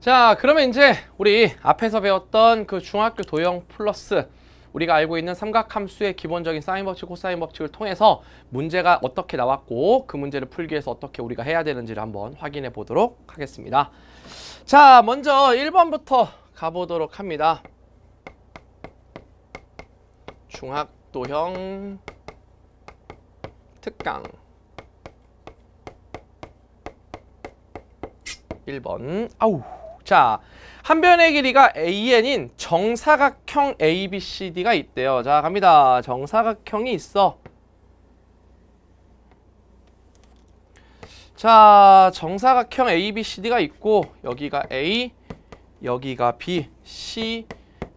자 그러면 이제 우리 앞에서 배웠던 그 중학교 도형 플러스 우리가 알고 있는 삼각함수의 기본적인 사인 법칙, 코사인 법칙을 통해서 문제가 어떻게 나왔고 그 문제를 풀기 위해서 어떻게 우리가 해야 되는지를 한번 확인해 보도록 하겠습니다. 자, 먼저 1번부터 가보도록 합니다. 중학도형 특강 1번 아우 자, 한 변의 길이가 AN인 정사각형 ABCD가 있대요. 자, 갑니다. 정사각형이 있어. 자, 정사각형 ABCD가 있고 여기가 A, 여기가 B, C,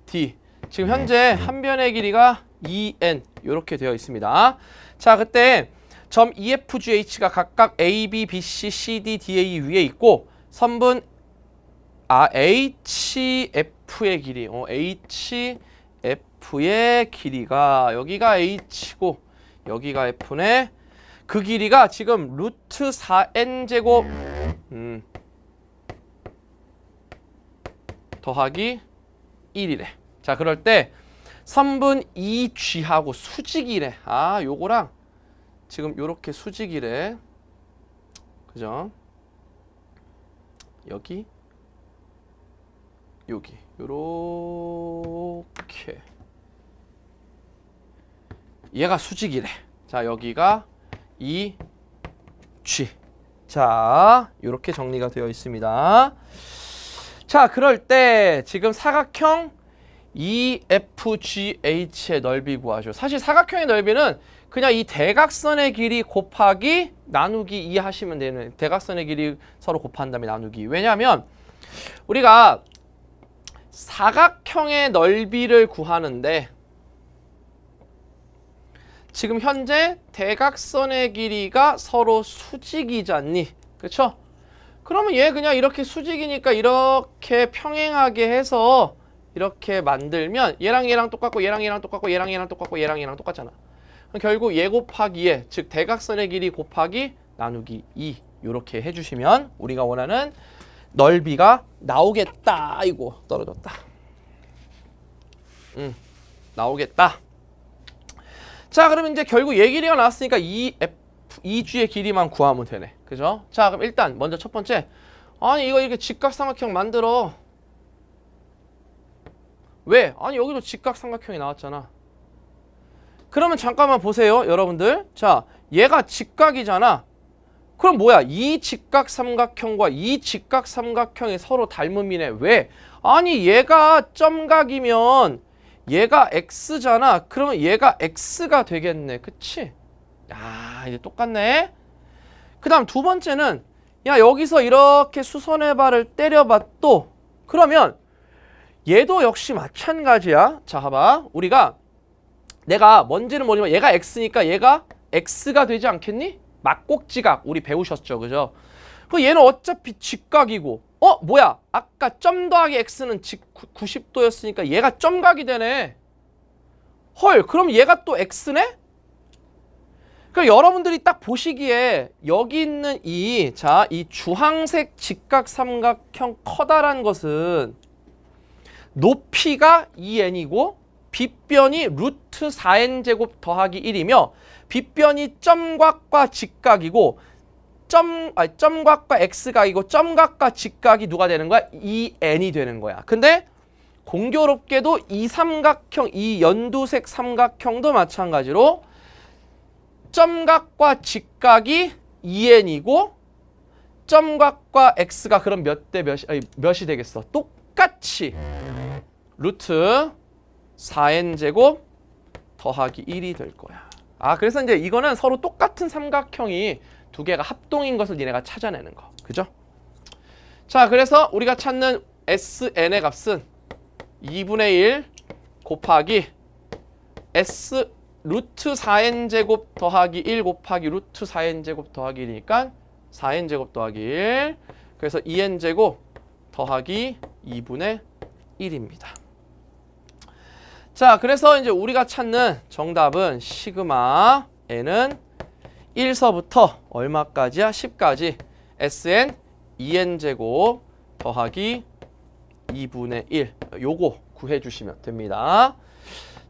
D. 지금 네. 현재 한 변의 길이가 EN 이렇게 되어 있습니다. 자, 그때 점 EFGH가 각각 A, B, B, C, C, D, D, A 위에 있고 선분 아 HF의 길이 어, HF의 길이가 여기가 H고 여기가 F네 그 길이가 지금 루트 4n제곱 음, 더하기 1이래 자 그럴 때3분 2g하고 수직이래 아 요거랑 지금 요렇게 수직이래 그죠 여기 여기 요렇게 얘가 수직이래 자 여기가 이 G 자 이렇게 정리가 되어 있습니다 자 그럴 때 지금 사각형 EFGH의 넓이 구하죠 사실 사각형의 넓이는 그냥 이 대각선의 길이 곱하기 나누기 2 하시면 되는 대각선의 길이 서로 곱한 다음에 나누기 왜냐하면 우리가 사각형의 넓이를 구하는데 지금 현재 대각선의 길이가 서로 수직이잖니 그쵸 그러면 얘 그냥 이렇게 수직이니까 이렇게 평행하게 해서 이렇게 만들면 얘랑 얘랑 똑같고 얘랑 얘랑 똑같고 얘랑 얘랑 똑같고 얘랑 얘랑 똑같잖아 결국 얘 곱하기 에즉 대각선의 길이 곱하기 나누기 2 이렇게 해주시면 우리가 원하는 넓이가 나오겠다. 아이고 떨어졌다. 음 나오겠다. 자그러면 이제 결국 얘 길이가 나왔으니까 이 F, EG의 길이만 구하면 되네. 그죠? 자 그럼 일단 먼저 첫 번째 아니 이거 이렇게 직각삼각형 만들어. 왜? 아니 여기도 직각삼각형이 나왔잖아. 그러면 잠깐만 보세요 여러분들. 자 얘가 직각이잖아. 그럼 뭐야? 이 직각 삼각형과 이 직각 삼각형이 서로 닮은미네 왜? 아니 얘가 점각이면 얘가 x잖아. 그러면 얘가 x가 되겠네. 그치? 야 이제 똑같네. 그 다음 두 번째는 야 여기서 이렇게 수선의 발을 때려봤도 그러면 얘도 역시 마찬가지야. 자 봐봐. 우리가 내가 뭔지는 모르지만 얘가 x니까 얘가 x가 되지 않겠니? 막꼭지각 우리 배우셨죠 그죠? 그 얘는 어차피 직각이고 어 뭐야 아까 점 더하기 x는 직 90도였으니까 얘가 점각이 되네 헐 그럼 얘가 또 x네? 그럼 여러분들이 딱 보시기에 여기 있는 이 자, 이 주황색 직각 삼각형 커다란 것은 높이가 2n이고 빗변이 루트 4n제곱 더하기 1이며 빗변이 점각과 직각이고 점, 아, 점각과 x각이고 점각과 직각이 누가 되는 거야? 이 n이 되는 거야. 근데 공교롭게도 이 삼각형, 이 연두색 삼각형도 마찬가지로 점각과 직각이 이 n 이고 점각과 x가 그럼 몇 대 몇이, 아니, 몇이 되겠어? 똑같이 루트 4n제곱 더하기 1이 될 거야. 아 그래서 이제 이거는 서로 똑같은 삼각형이 두 개가 합동인 것을 니네가 찾아내는 거 그죠? 자 그래서 우리가 찾는 SN의 값은 2분의 1 곱하기 S 루트 4n 제곱 더하기 1 곱하기 루트 4n 제곱 더하기 1이니까 4n 제곱 더하기 1 그래서 2n 제곱 더하기 2분의 1입니다. 자, 그래서 이제 우리가 찾는 정답은 시그마 n은 1서부터 얼마까지야? 10까지 sn 2n제곱 e 더하기 2분의 1 요거 구해주시면 됩니다.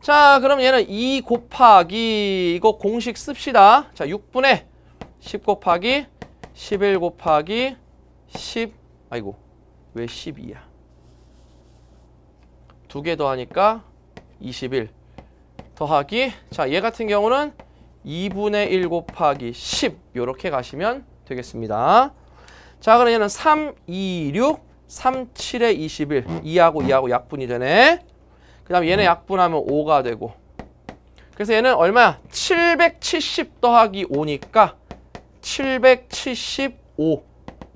자, 그럼 얘는 2 e 곱하기 이거 공식 씁시다. 자, 6분의 10 곱하기 11 곱하기 10 아이고 왜 12야? 두 개 더하니까 21 더하기 자 얘 같은 경우는 2분의 1 곱하기 10 이렇게 가시면 되겠습니다. 자 그럼 얘는 3, 2, 6, 3, 7에 21 2하고 2하고 약분이 되네. 그 다음에 얘네 약분하면 5가 되고 그래서 얘는 얼마야? 770 더하기 5니까 775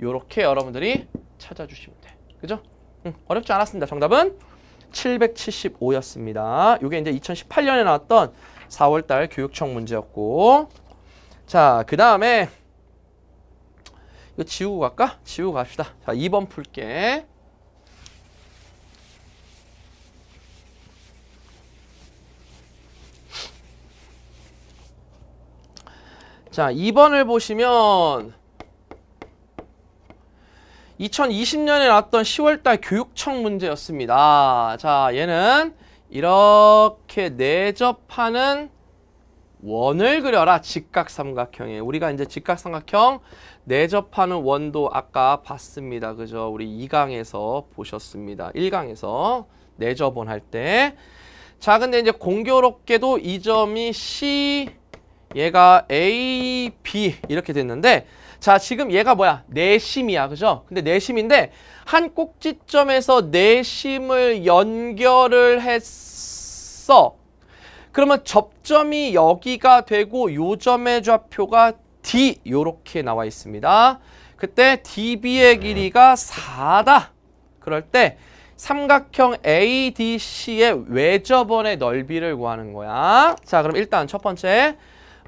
요렇게 여러분들이 찾아주시면 돼. 그죠? 응, 어렵지 않았습니다. 정답은 775였습니다. 이게 이제 2018년에 나왔던 4월달 교육청 문제였고 자, 그 다음에 이거 지우고 갈까? 지우고 갑시다. 자, 2번 풀게. 자, 2번을 보시면 2020년에 나왔던 10월달 교육청 문제였습니다. 아, 자, 얘는 이렇게 내접하는 원을 그려라. 직각삼각형에. 우리가 이제 직각삼각형 내접하는 원도 아까 봤습니다. 그죠? 우리 2강에서 보셨습니다. 1강에서 내접원 할 때. 자, 근데 이제 공교롭게도 이 점이 C, 얘가 A, B 이렇게 됐는데 자, 지금 얘가 뭐야? 내심이야. 그죠? 근데 내심인데 한 꼭지점에서 내심을 연결을 했어. 그러면 접점이 여기가 되고 요점의 좌표가 D 요렇게 나와 있습니다. 그때 DB의 네. 길이가 4다. 그럴 때 삼각형 ADC의 외접원의 넓이를 구하는 거야. 자, 그럼 일단 첫 번째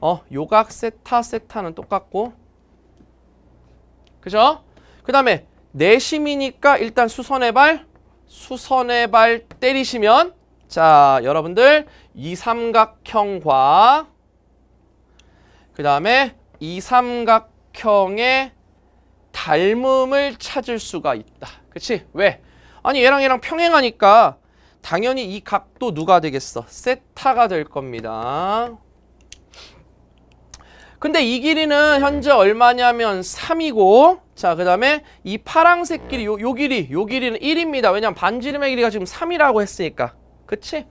어, 요각 세타 세타는 똑같고 그죠? 그 다음에 내심이니까 일단 수선의 발, 수선의 발 때리시면 자, 여러분들 이 삼각형과 그 다음에 이 삼각형의 닮음을 찾을 수가 있다. 그치? 왜? 아니 얘랑 얘랑 평행하니까 당연히 이 각도 누가 되겠어? 세타가 될 겁니다. 근데 이 길이는 현재 얼마냐면 3이고 자, 그 다음에 이 파랑색 길이, 요, 요 길이, 요 길이는 1입니다. 왜냐면 반지름의 길이가 지금 3이라고 했으니까. 그치?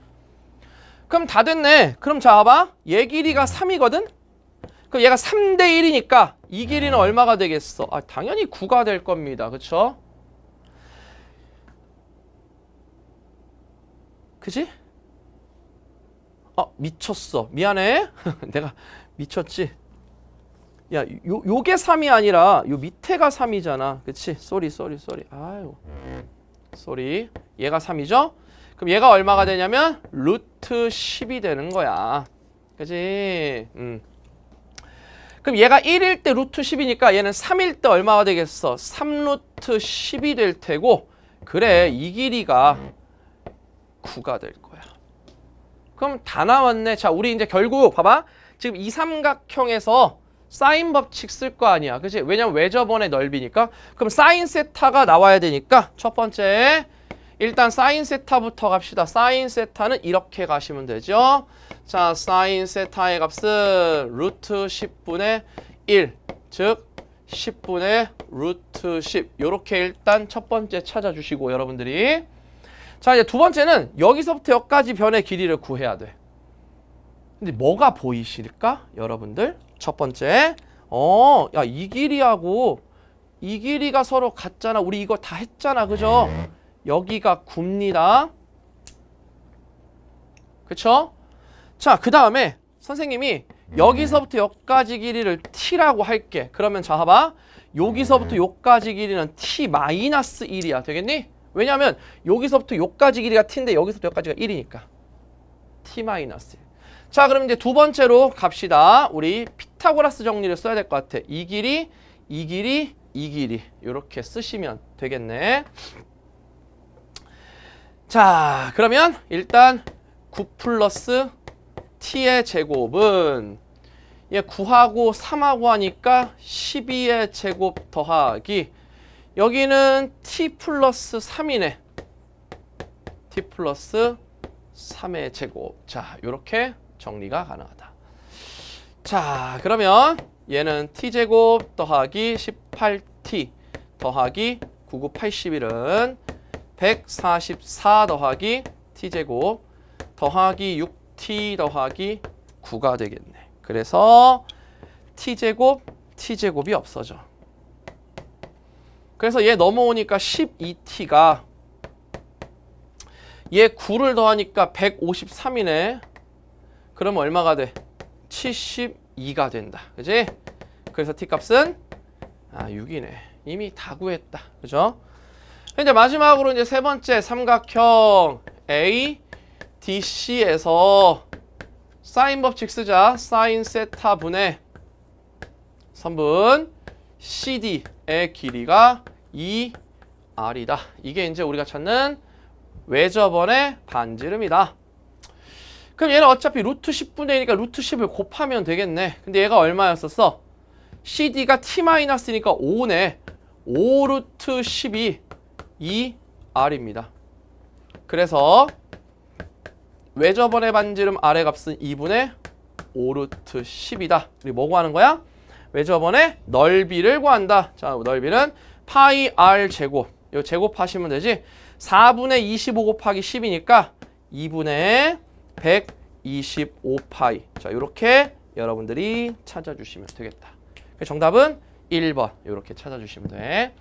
그럼 다 됐네. 그럼 자, 봐봐. 얘 길이가 3이거든? 그럼 얘가 3대 1이니까 이 길이는 얼마가 되겠어? 아, 당연히 9가 될 겁니다. 그쵸? 그지? 아, 미쳤어. 미안해. 내가 미쳤지? 야, 요, 요게 3이 아니라 요 밑에가 3이잖아. 그치? 쏘리, 쏘리, 쏘리. 아유. 쏘리. 얘가 3이죠? 그럼 얘가 얼마가 되냐면 루트 10이 되는 거야. 그치 음. 그럼 얘가 1일 때 루트 10이니까 얘는 3일 때 얼마가 되겠어? 3루트 10이 될 테고 그래 이 길이가 9가 될 거야. 그럼 다 나왔네. 자 우리 이제 결국 봐봐. 지금 이 삼각형에서 사인 법칙 쓸 거 아니야. 그지 왜냐면 외접원의 넓이니까. 그럼 사인 세타가 나와야 되니까 첫 번째 일단 사인 세타부터 갑시다. 사인 세타는 이렇게 가시면 되죠. 자, 사인 세타의 값은 루트 10분의 1, 즉 10분의 루트 10 이렇게 일단 첫 번째 찾아주시고 여러분들이 자 이제 두 번째는 여기서부터 여기까지 변의 길이를 구해야 돼 근데 뭐가 보이실까 여러분들 첫 번째 어야 이 길이하고 이 길이가 서로 같잖아 우리 이거 다 했잖아 그죠 여기가 굽니다 그쵸 자그 다음에 선생님이 여기서부터 여기까지 길이를 t라고 할게 그러면 자 봐봐 여기서부터 여기까지 길이는 t 마이너스 1이야 되겠니 왜냐하면 여기서부터 여기까지 길이가 t인데 여기서부터 여기까지가 1이니까 t 마이너스 1자 그럼 이제 두 번째로 갑시다. 우리 피타고라스 정리를 써야 될 것 같아. 이 길이 이 길이 이 길이 이렇게 쓰시면 되겠네. 자 그러면 일단 9 플러스 t의 제곱은 예, 9하고 3하고 하니까 12의 제곱 더하기 여기는 t 플러스 3이네 t 플러스 3의 제곱 자 이렇게 정리가 가능하다. 자, 그러면 얘는 t제곱 더하기 18t 더하기 9981은 144 더하기 t제곱 더하기 6t 더하기 9가 되겠네. 그래서 t제곱, t제곱이 없어져. 그래서 얘 넘어오니까 12t가 얘 9를 더하니까 153이네. 그럼 얼마가 돼? 72가 된다. 그지? 그래서 t값은 아 6이네. 이미 다 구했다. 그죠? 이제 마지막으로 이제 세 번째 삼각형 A, D, C에서 사인 법칙 쓰자. 사인 세타 분의 선분 CD의 길이가 2R이다. 이게 이제 우리가 찾는 외접원의 반지름이다. 그럼 얘는 어차피 루트 10분의 1이니까 루트 10을 곱하면 되겠네. 근데 얘가 얼마였었어? CD가 T-니까 5네. 5루트 12 2R입니다. 그래서 외접원의 반지름 R의 값은 2분의 5루트 10이다. 우리 뭐고 하는 거야? 외접원의 넓이를 구한다. 자, 넓이는 파이 R 제곱. 요 제곱하시면 되지. 4분의 25 곱하기 10이니까 2분의 125파이. 자, 이렇게 여러분들이 찾아주시면 되겠다. 그 정답은 1번 이렇게 찾아주시면 돼.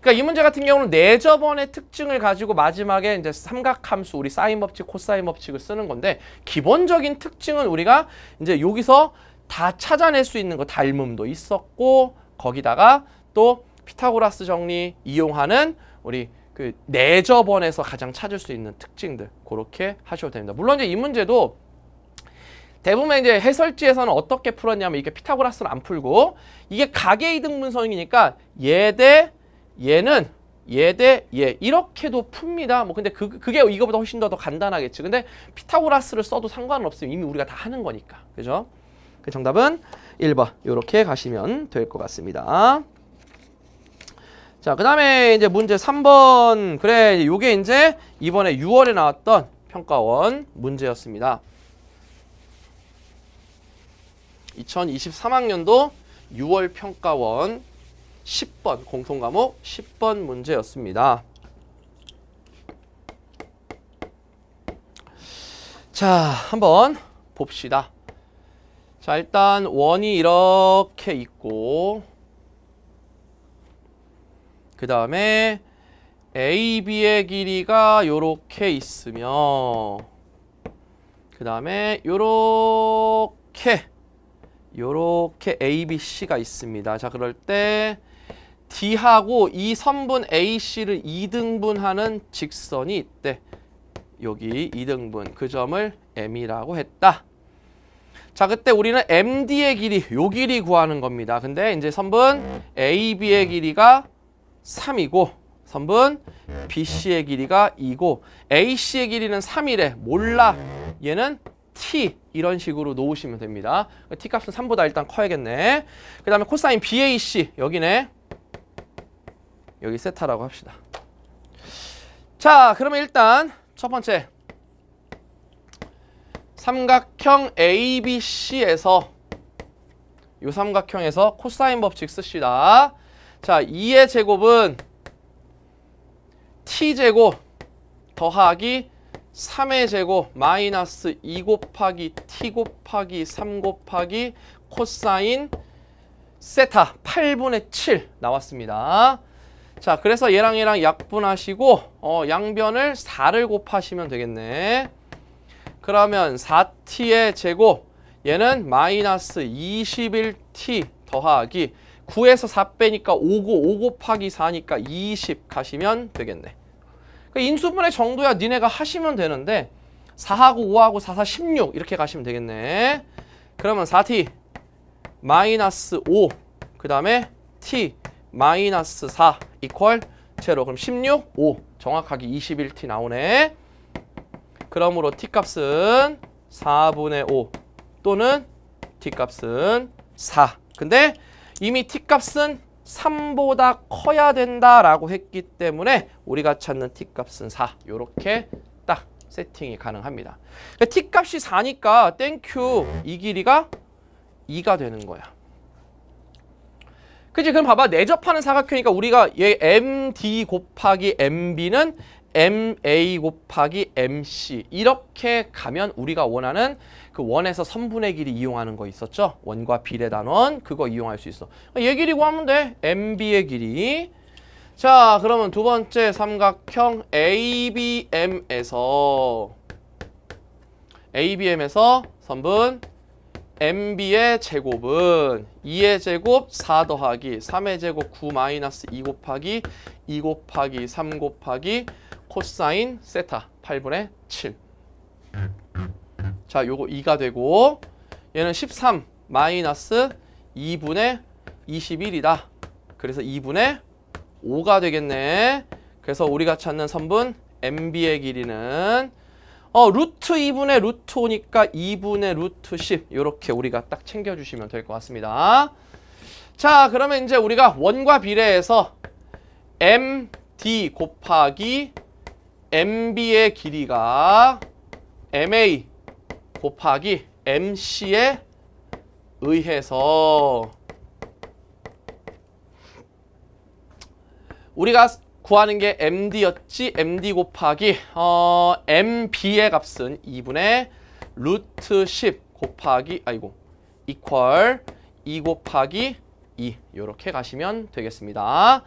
그러니까 이 문제 같은 경우는 네저번의 특징을 가지고 마지막에 이제 삼각함수 우리 사인 법칙, 코사인 법칙을 쓰는 건데 기본적인 특징은 우리가 이제 여기서 다 찾아낼 수 있는 거 닮음도 있었고 거기다가 또 피타고라스 정리 이용하는 우리 그 내접원에서 가장 찾을 수 있는 특징들 그렇게 하셔도 됩니다. 물론 이제 이 문제도 대부분 이제 해설지에서는 어떻게 풀었냐면 이게 피타고라스를안 풀고 이게 가계이득 분석이니까 얘 대 얘는 얘 대 얘 이렇게도 풉니다. 뭐 근데 그, 그게 이거보다 훨씬 더, 더 간단하겠지. 근데 피타고라스를 써도 상관은 없으면 이미 우리가 다 하는 거니까. 그죠? 그 정답은 1번 이렇게 가시면 될 것 같습니다. 자, 그 다음에 이제 문제 3번. 그래, 요게 이제 이번에 6월에 나왔던 평가원 문제였습니다. 2023학년도 6월 평가원 10번, 공통과목 10번 문제였습니다. 자, 한번 봅시다. 자, 일단 원이 이렇게 있고 그 다음에 AB의 길이가 이렇게 있으면그 다음에 이렇게이렇게 ABC가 있습니다. 자 그럴 때 D하고 이 선분 AC를 2등분하는 직선이 있대. 여기 2등분 그 점을 M이라고 했다. 자 그때 우리는 MD의 길이 요 길이 구하는 겁니다. 근데 이제 선분 AB의 길이가 3이고 선분 BC의 길이가 2고 AC의 길이는 3이래. 몰라. 얘는 t 이런 식으로 놓으시면 됩니다. t값은 3보다 일단 커야겠네. 그 다음에 코사인 BAC 여기네. 여기 세타라고 합시다. 자 그러면 일단 첫 번째 삼각형 ABC에서 요 삼각형에서 코사인 법칙 쓰시다. 자, 2의 제곱은 t제곱 더하기 3의 제곱 마이너스 2 곱하기 t 곱하기 3 곱하기 코사인 세타 8분의 7 나왔습니다. 자, 그래서 얘랑 얘랑 약분하시고 어, 양변을 4를 곱하시면 되겠네. 그러면 4t의 제곱 얘는 마이너스 21t 더하기 9에서 4 빼니까 5고 5 곱하기 4니까 20 가시면 되겠네. 그인수분의 그러니까 정도야 니네가 하시면 되는데 4하고 5하고 4, 4, 16 이렇게 가시면 되겠네. 그러면 4t 마이너스 5, 그 다음에 t 마이너스 4 이퀄 제로. 그럼 16, 5. 정확하게 21t 나오네. 그러므로 t값은 4분의 5 또는 t값은 4. 근데 이미 t값은 3보다 커야 된다라고 했기 때문에 우리가 찾는 t값은 4 이렇게 딱 세팅이 가능합니다. t값이 4니까 땡큐 이 길이가 2가 되는 거야. 그치 그럼 봐봐 내접하는 사각형이니까 우리가 얘 MD 곱하기 MB는 MA 곱하기 MC 이렇게 가면 우리가 원하는 그 원에서 선분의 길이 이용하는 거 있었죠? 원과 비례 단원 그거 이용할 수 있어. 그러니까 얘 길이고 하면 돼. MB의 길이. 자 그러면 두 번째 삼각형 ABM에서 ABM에서 선분 MB의 제곱은 2의 제곱 4 더하기 3의 제곱 9 마이너스 2 곱하기 2 곱하기 3 곱하기 코사인 세타 8분의 7 자, 요거 2가 되고 얘는 13 마이너스 2분의 21이다. 그래서 2분의 5가 되겠네. 그래서 우리가 찾는 선분 MB의 길이는 어 루트 2분의 루트 5니까 2분의 루트 10 이렇게 우리가 딱 챙겨주시면 될 것 같습니다. 자 그러면 이제 우리가 원과 비례해서 MD 곱하기 MB의 길이가 MA 곱하기 MC에 의해서 우리가 구하는 게 MD였지 MD 곱하기 어, MB의 값은 2분의 루트 10 곱하기 아이고 이퀄 2 곱하기 2 이렇게 가시면 되겠습니다.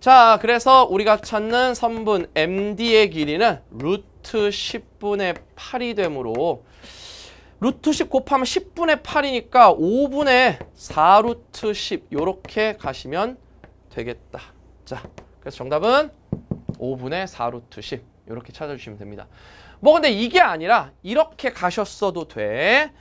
자 그래서 우리가 찾는 선분 MD의 길이는 루트 10분의 8이 되므로 루트 10 곱하면 10분의 8이니까 5분의 4루트 10 이렇게 가시면 되겠다. 자, 그래서 정답은 5분의 4루트 10 이렇게 찾아주시면 됩니다. 뭐 근데 이게 아니라 이렇게 가셨어도 돼.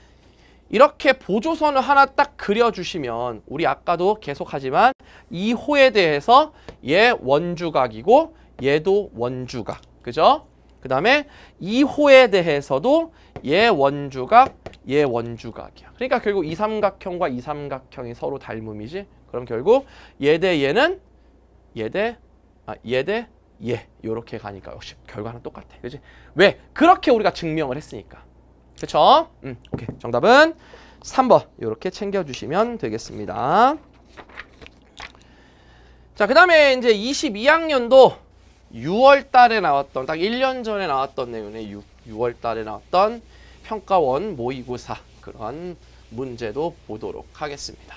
이렇게 보조선을 하나 딱 그려주시면 우리 아까도 계속하지만 2 호에 대해서 얘 원주각이고 얘도 원주각. 그죠? 그 다음에 2 호에 대해서도 얘 원주각, 얘 예 원주각이야. 그러니까 결국 이 삼각형과 이 삼각형이 서로 닮음이지. 그럼 결국 얘대 얘는 얘대 아, 얘대 얘. 예. 요렇게 가니까 역시 결과는 똑같아. 그지 왜? 그렇게 우리가 증명을 했으니까. 그쵸? 음, 오케이. 정답은 3번. 요렇게 챙겨주시면 되겠습니다. 자, 그 다음에 이제 22학년도 6월 달에 나왔던, 딱 1년 전에 나왔던 내용의 6, 6월 달에 나왔던 평가원 모의고사 그러한 문제도 보도록 하겠습니다.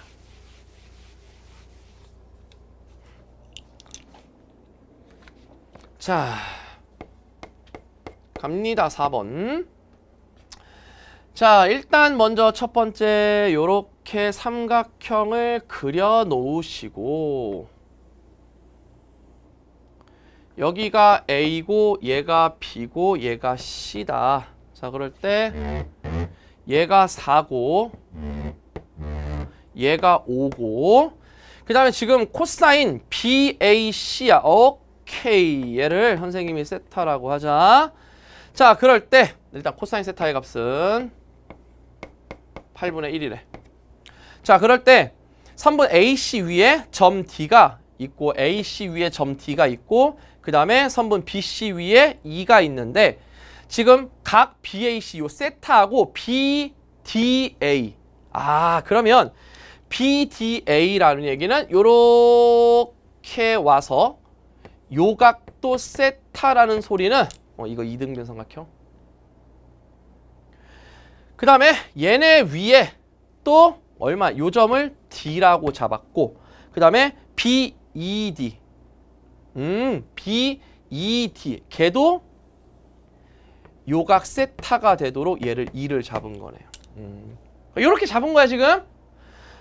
자, 갑니다. 4번. 자, 일단 먼저 첫 번째 요렇게 삼각형을 그려 놓으시고 여기가 A고 얘가 B고 얘가 C다. 자 그럴 때 얘가 4고 얘가 5고 그 다음에 지금 코사인 BAC야 오케이 얘를 선생님이 세타라고 하자 자 그럴 때 일단 코사인 세타의 값은 8분의 1이래 자 그럴 때 3분 AC 위에 점 D가 있고 AC 위에 점 D가 있고 그 다음에 3분 BC 위에 2가 있는데 지금 각 BAC 요 세타하고 BDA 아 그러면 BDA라는 얘기는 요렇게 와서 요 각도 세타라는 소리는 어 이거 이등변 삼각형 그 다음에 얘네 위에 또 얼마 요점을 D라고 잡았고 그 다음에 BED 음 BED 걔도 요각 세타가 되도록 얘를 2를 잡은 거네요. 음. 이렇게 잡은 거야 지금?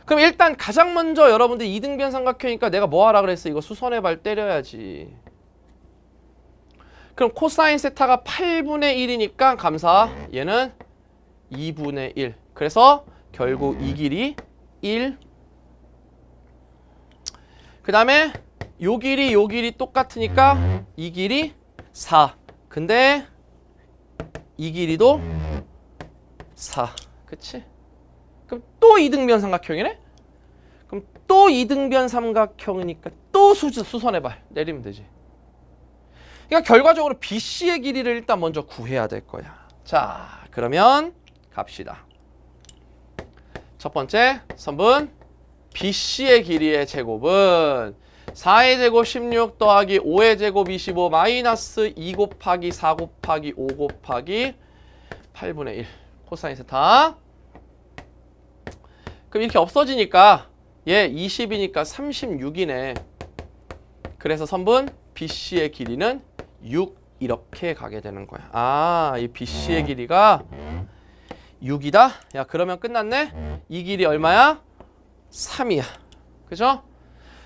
그럼 일단 가장 먼저 여러분들 이등변 삼각형이니까 내가 뭐 하라 그랬어? 이거 수선의 발 때려야지. 그럼 코사인 세타가 8분의 1이니까 감사. 얘는 2분의 1. 그래서 결국 이 길이 1. 그 다음에 요 길이 요 길이 똑같으니까 이 길이 4. 근데 이 길이도 4. 그치? 그럼 또 이등변 삼각형이네? 그럼 또 이등변 삼각형이니까 또수선 수선의 발 내리면 되지. 그러니까 결과적으로 BC의 길이를 일단 먼저 구해야 될 거야. 자, 그러면 갑시다. 첫 번째 선분 BC의 길이의 제곱은 4의 제곱 16 더하기 5의 제곱 25 마이너스 2 곱하기 4 곱하기 5 곱하기 8분의 1 코사인 세타 그럼 이렇게 없어지니까 얘 20이니까 36이네 그래서 선분 BC의 길이는 6 이렇게 가게 되는 거야 아 이 BC의 길이가 6이다? 야 그러면 끝났네? 이 길이 얼마야? 3이야 그죠?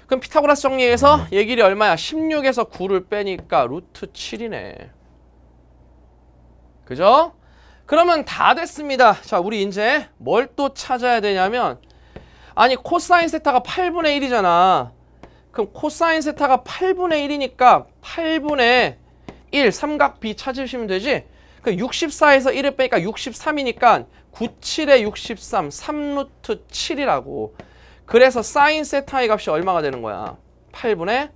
그럼 피타고라스 정리에서 얘길이 얼마야? 16에서 9를 빼니까 루트 7이네. 그죠? 그러면 다 됐습니다. 자, 우리 이제 뭘 또 찾아야 되냐면 아니 코사인 세타가 8분의 1이잖아. 그럼 코사인 세타가 8분의 1이니까 8분의 1 삼각 B 찾으시면 되지? 그 64에서 1을 빼니까 63이니까 97에 63, 3루트 7이라고. 그래서 사인 세타의 값이 얼마가 되는 거야? 8분의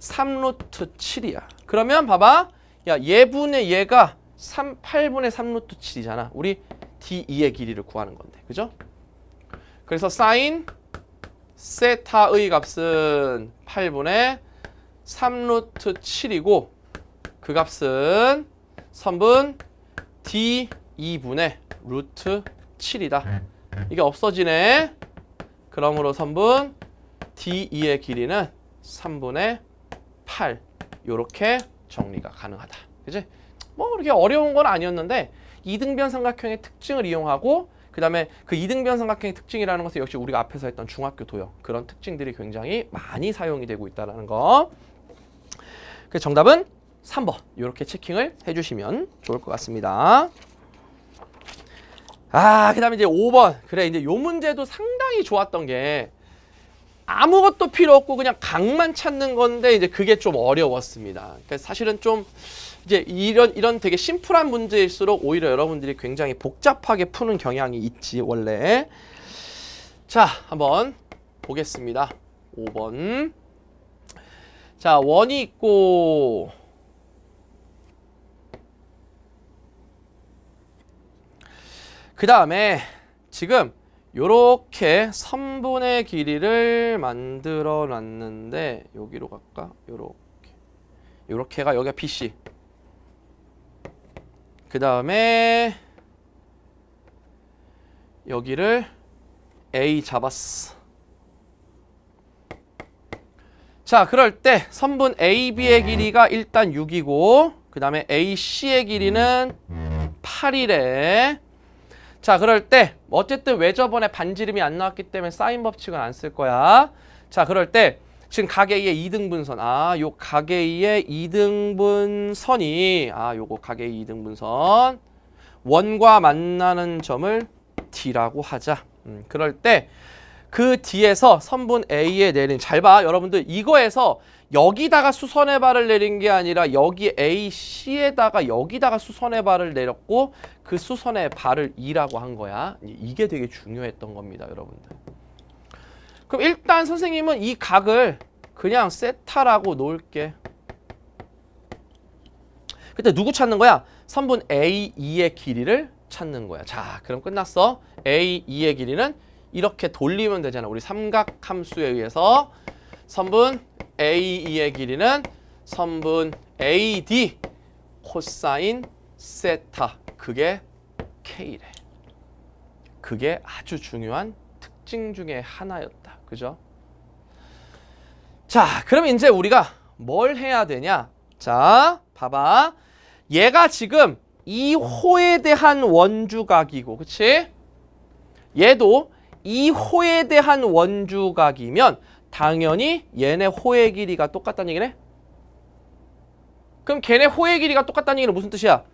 3루트 7이야. 그러면 봐봐. 야, 얘분의 얘가 3, 8분의 3루트 7이잖아. 우리 D2의 길이를 구하는 건데. 그죠? 그래서 사인 세타의 값은 8분의 3루트 7이고 그 값은 선분 D2분의 루트 7이다. 이게 없어지네. 그러므로 선분 DE의 길이는 3분의 8 이렇게 정리가 가능하다. 그지? 뭐 그렇게 어려운 건 아니었는데 이등변 삼각형의 특징을 이용하고 그다음에 그 이등변 삼각형의 특징이라는 것은 역시 우리가 앞에서 했던 중학교 도형 그런 특징들이 굉장히 많이 사용이 되고 있다는 거. 그 정답은 3번 이렇게 체킹을 해주시면 좋을 것 같습니다. 아, 그 다음에 이제 5번. 그래, 이제 요 문제도 상당히 좋았던 게 아무것도 필요 없고 그냥 각만 찾는 건데 이제 그게 좀 어려웠습니다. 그러니까 사실은 좀 이제 이런 이런 되게 심플한 문제일수록 오히려 여러분들이 굉장히 복잡하게 푸는 경향이 있지 원래. 자, 한번 보겠습니다. 5번. 자, 원이 있고 그 다음에 지금 이렇게 3분의 길이를 만들어 놨는데 여기로 갈까? 요렇게 요렇게가 여기가 PC 그 다음에 여기를 A 잡았어 자 그럴 때 선분 AB의 길이가 일단 6이고 그 다음에 AC의 길이는 8이래 자 그럴 때 뭐 어쨌든 왜 저번에 반지름이 안 나왔기 때문에 사인 법칙은 안 쓸 거야. 자 그럴 때 지금 가계의 2등분선 아요 가계의 2등분선이 아 요거 가계의 2등분선 원과 만나는 점을 D라고 하자. 음, 그럴 때그 뒤에서 선분 A에 내린 잘 봐 여러분들 이거에서 여기다가 수선의 발을 내린 게 아니라 여기 A, C에다가 여기다가 수선의 발을 내렸고 그 수선의 발을 이라고한 거야. 이게 되게 중요했던 겁니다. 여러분들. 그럼 일단 선생님은 이 각을 그냥 세타라고 놓을게. 그때 누구 찾는 거야? 선분 A, E의 길이를 찾는 거야. 자, 그럼 끝났어. A, E의 길이는 이렇게 돌리면 되잖아. 우리 삼각함수에 의해서 선분 AE의 길이는 선분 AD 코사인 세타 그게 K래. 그게 아주 중요한 특징 중에 하나였다. 그죠? 자, 그럼 이제 우리가 뭘 해야 되냐? 자, 봐봐. 얘가 지금 이 호에 대한 원주각이고, 그치? 얘도 이 호에 대한 원주각이면 당연히 얘네 호의 길이가 똑같다는 얘기네? 그럼 걔네 호의 길이가 똑같다는 얘기는 무슨 뜻이야?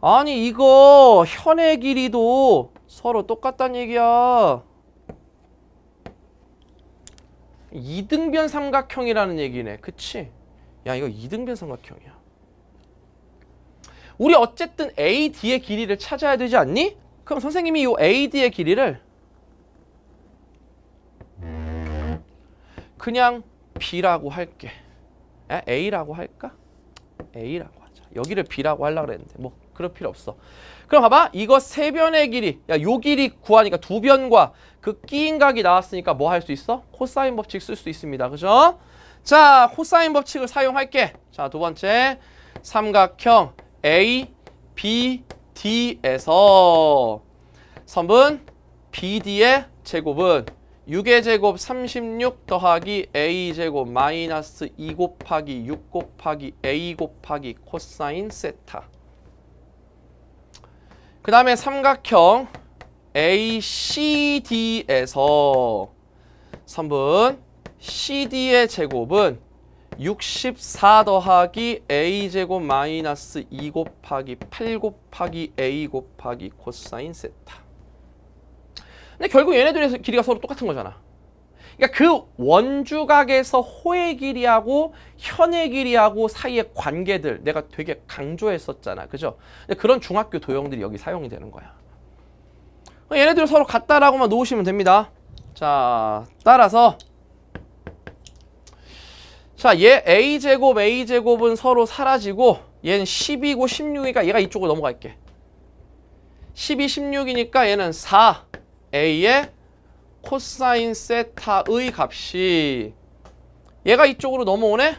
아니 이거 현의 길이도 서로 똑같다는 얘기야. 이등변 삼각형이라는 얘기네. 그치? 야 이거 이등변 삼각형이야. 우리 어쨌든 AD의 길이를 찾아야 되지 않니? 그럼 선생님이 이 AD의 길이를 그냥 B라고 할게. A라고 할까? A라고 하자. 여기를 B라고 하려고 그랬는데 뭐 그럴 필요 없어. 그럼 봐봐. 이거 세 변의 길이. 야, 요 길이 구하니까 두 변과 그 끼인각이 나왔으니까 뭐 할 수 있어? 코사인 법칙 쓸 수 있습니다. 그죠? 자, 코사인 법칙을 사용할게. 자, 두 번째. 삼각형 A, B, D에서 선분 BD의 제곱은 6의 제곱 36 더하기 a 제곱 마이너스 2 곱하기 6 곱하기 a 곱하기 코사인 세타 그 다음에 삼각형 ACD에서 3분 CD의 제곱은 64 더하기 A제곱 마이너스 2 곱하기 8 곱하기 A 곱하기 코사인 세타 근데 결국 얘네들의 길이가 서로 똑같은 거잖아. 그러니까 그 원주각에서 호의 길이하고 현의 길이하고 사이의 관계들 내가 되게 강조했었잖아. 그죠? 그런 중학교 도형들이 여기 사용이 되는 거야. 얘네들 서로 같다라고만 놓으시면 됩니다. 자, 따라서 자, 얘 A제곱, A제곱은 서로 사라지고 얘는 12고 16이니까 얘가 이쪽으로 넘어갈게. 12, 16이니까 얘는 4 A의 코사인 세타의 값이 얘가 이쪽으로 넘어오네?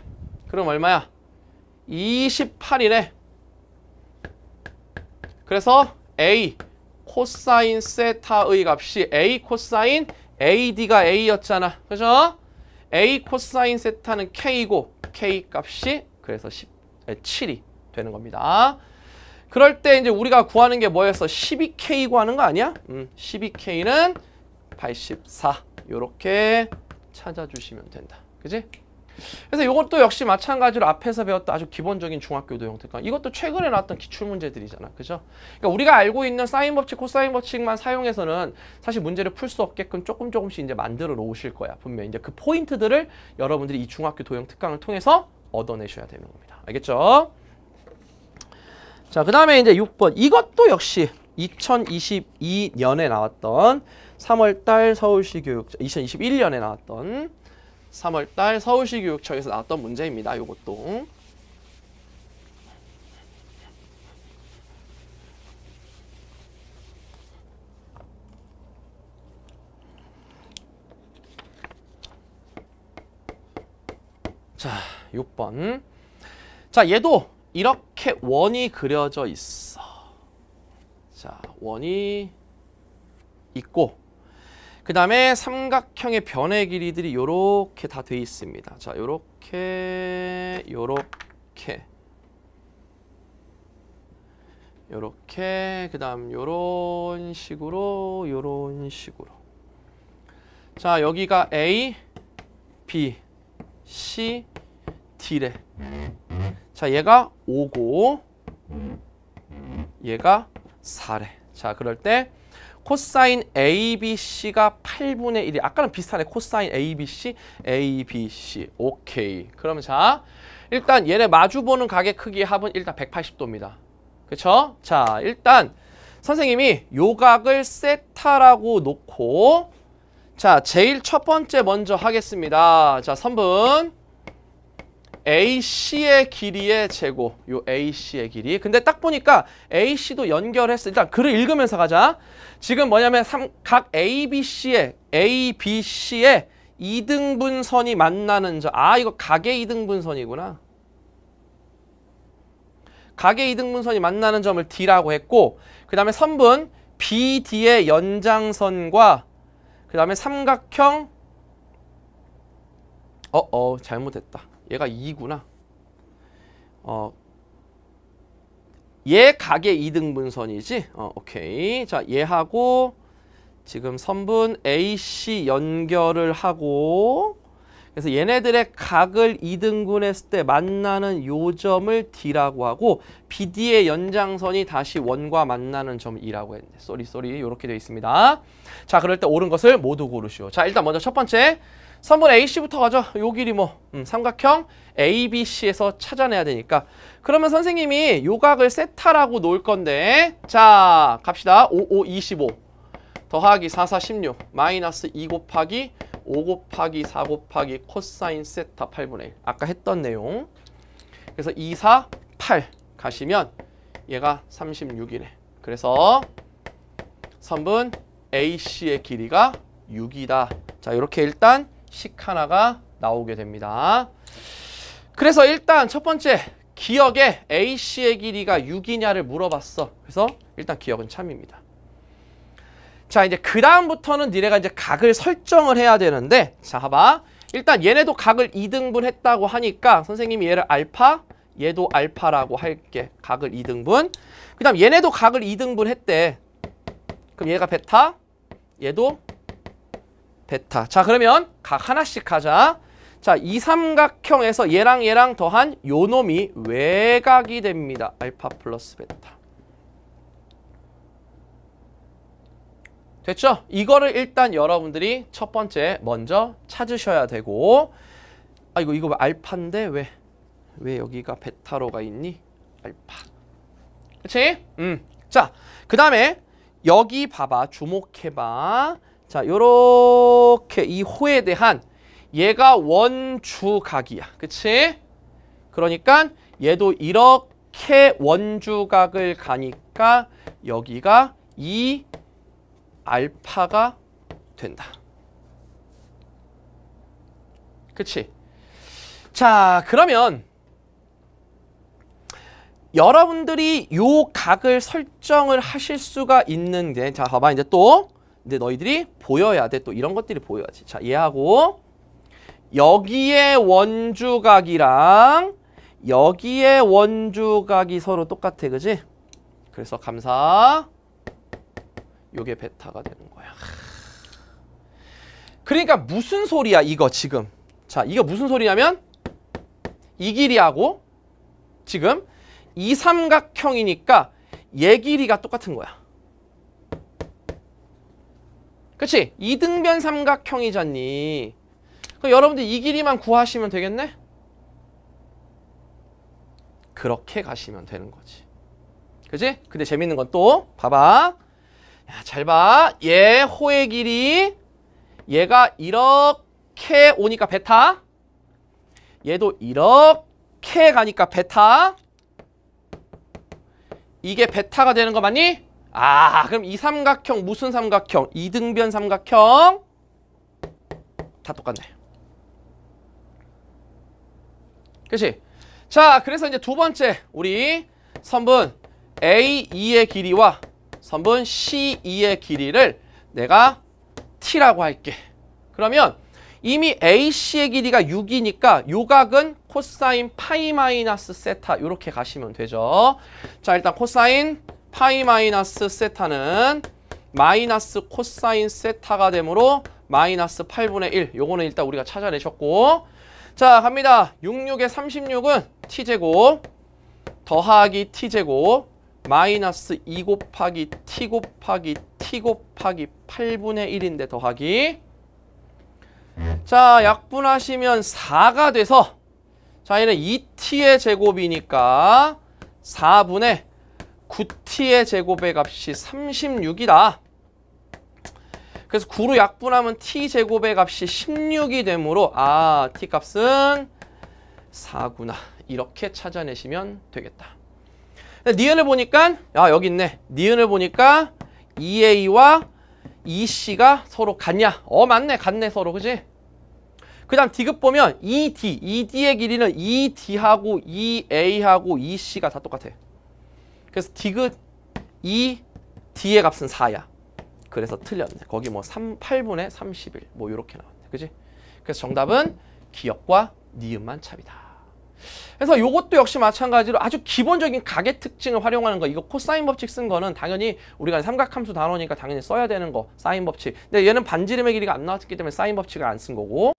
그럼 얼마야? 28이네. 그래서 A 코사인 세타의 값이 A 코사인 AD가 A였잖아. 그죠? A 코사인 세타는 K고 이 K 값이 그래서 10, 7이 되는 겁니다. 그럴 때 이제 우리가 구하는 게 뭐였어? 12K 구하는 거 아니야? 음, 12K는 84이렇게 찾아주시면 된다. 그지? 그래서 이것도 역시 마찬가지로 앞에서 배웠던 아주 기본적인 중학교도 형태강 이것도 최근에 나왔던 기출문제들이잖아 그죠? 그러니까 우리가 알고 있는 사인 법칙, 코사인 법칙만 사용해서는 사실 문제를 풀 수 없게끔 조금 조금씩 이제 만들어 놓으실 거야 분명히 이제 그 포인트들을 여러분들이 이 중학교 도형 특강을 통해서 얻어내셔야 되는 겁니다 알겠죠? 자, 그 다음에 이제 6번. 이것도 역시 2022년에 나왔던 3월달 서울시 교육청, 2021년에 나왔던 3월달 서울시 교육청에서 나왔던 문제입니다. 이것도. 자, 6번. 자, 얘도 이렇게 원이 그려져 있어. 자, 원이 있고 그 다음에 삼각형의 변의 길이들이 이렇게 다 돼 있습니다. 자, 이렇게이렇게이렇게 그다음 요런 식으로 요런 식으로. 자, 여기가 A, B, C, D래. 자, 얘가 5고 얘가 4래. 자, 그럴 때 코사인 ABC가 8분의 1이 아까랑 비슷하네. 코사인 ABC, ABC. 오케이. 그러면 자, 일단 얘네 마주보는 가게 크기 합은 일단 180도입니다. 그렇죠? 자, 일단 선생님이 요각을 세타라고 놓고 자, 제일 첫 번째 먼저 하겠습니다. 자, 선분 AC의 길이의 제곱, 요 AC의 길이. 근데 딱 보니까 AC도 연결했어. 일단 글을 읽으면서 가자. 지금 뭐냐면 삼, 각 ABC의, ABC의 이등분선이 만나는 점. 아, 이거 각의 이등분선이구나. 각의 이등분선이 만나는 점을 D라고 했고 그 다음에 선분 BD의 연장선과 그 다음에 삼각형 어어 잘못했다 얘가 2구나. 어, 얘 각의 2등분선이지? 어, 오케이. 자, 얘하고 지금 선분 AC 연결을 하고 그래서 얘네들의 각을 2등분했을 때 만나는 요점을 D라고 하고 BD의 연장선이 다시 원과 만나는 점 E라고 했는데 쏘리 쏘리 이렇게 되어 있습니다. 자 그럴 때 옳은 것을 모두 고르시오. 자 일단 먼저 첫 번째 3번 AC부터 가죠. 요 길이 뭐 음, 삼각형 ABC에서 찾아내야 되니까 그러면 선생님이 요각을 세타라고 놓을 건데 자 갑시다. 5, 5, 25 더하기 4, 4, 16 마이너스 2 곱하기 5 곱하기 4 곱하기 코사인 세타 8분의 1 아까 했던 내용 그래서 2, 4, 8 가시면 얘가 36이네. 그래서 선분 AC의 길이가 6이다. 자 이렇게 일단 식 하나가 나오게 됩니다. 그래서 일단 첫 번째 기억에 A씨의 길이가 6이냐를 물어봤어. 그래서 일단 기억은 참입니다. 자 이제 그 다음부터는 니네가 이제 각을 설정을 해야 되는데 자 봐봐 일단 얘네도 각을 2등분 했다고 하니까 선생님이 얘를 알파 얘도 알파라고 할게 각을 2등분 그 다음 얘네도 각을 2등분 했대 그럼 얘가 베타 얘도 베타. 자, 그러면 각 하나씩 하자. 자, 이 삼각형에서 얘랑 얘랑 더한 요 놈이 외각이 됩니다. 알파 플러스 베타. 됐죠? 이거를 일단 여러분들이 첫 번째 먼저 찾으셔야 되고 아 이거 이거 알파인데 왜? 왜 여기가 베타로가 있니? 알파. 그치? 음. 자, 그 다음에 여기 봐봐. 주목해봐. 자, 요렇게 이 호에 대한 얘가 원주각이야. 그치? 그러니까 얘도 이렇게 원주각을 가니까 여기가 이 알파가 된다. 그치? 자, 그러면 여러분들이 요 각을 설정을 하실 수가 있는데 자, 봐봐. 이제 또 근데 너희들이 보여야 돼. 또 이런 것들이 보여야지. 자, 얘하고 여기에 원주각이랑 여기에 원주각이 서로 똑같아. 그지? 그래서 감사 요게 베타가 되는 거야. 그러니까 무슨 소리야 이거 지금. 자, 이거 무슨 소리냐면 이 길이하고 지금 이 삼각형이니까 얘 길이가 똑같은 거야. 그치? 이등변 삼각형이잖니. 그럼 여러분들 이 길이만 구하시면 되겠네? 그렇게 가시면 되는 거지. 그지? 근데 재밌는 건 또 봐봐. 야, 잘 봐. 얘 호의 길이 얘가 이렇게 오니까 베타 얘도 이렇게 가니까 베타 이게 베타가 되는 거 맞니? 아 그럼 이 삼각형 무슨 삼각형? 이등변 삼각형 다 똑같네 그치? 자 그래서 이제 두 번째 우리 선분 a 2의 길이와 선분 c 2의 길이를 내가 T라고 할게 그러면 이미 AC의 길이가 6이니까 요각은 코사인 파이 마이너스 세타 이렇게 가시면 되죠. 자 일단 코사인 파이 마이너스 세타는 마이너스 코사인 세타가 되므로 마이너스 8분의 1 요거는 일단 우리가 찾아내셨고 자 갑니다 66에 36은 t제곱 더하기 t제곱 마이너스 2 곱하기 t 곱하기 t 곱하기 8분의 1인데 더하기 자 약분하시면 4가 돼서 자 얘는 2t의 제곱이니까 4분의 9t의 제곱의 값이 36이다. 그래서 9로 약분하면 t제곱의 값이 16이 되므로 아, t값은 4구나. 이렇게 찾아내시면 되겠다. 니은을 보니까 아, 여기 있네. 니은을 보니까 2a와 2c가 서로 같냐? 어, 맞네. 같네 서로. 그지? 그 다음 디귿 보면 2D, 2D의 길이는 2D하고 2A하고 2C가 다 똑같아. 그래서 디귿 2 D의 값은 4야. 그래서 틀렸네. 거기 뭐 3, 8분의 31. 뭐 이렇게 나왔네. 그지? 그래서 정답은 기역과 니은만 찹이다. 그래서 이것도 역시 마찬가지로 아주 기본적인 가계 특징을 활용하는 거. 이거 코사인 법칙 쓴 거는 당연히 우리가 삼각함수 단어니까 당연히 써야 되는 거. 사인 법칙. 근데 얘는 반지름의 길이가 안 나왔기 때문에 사인 법칙을 안 쓴 거고.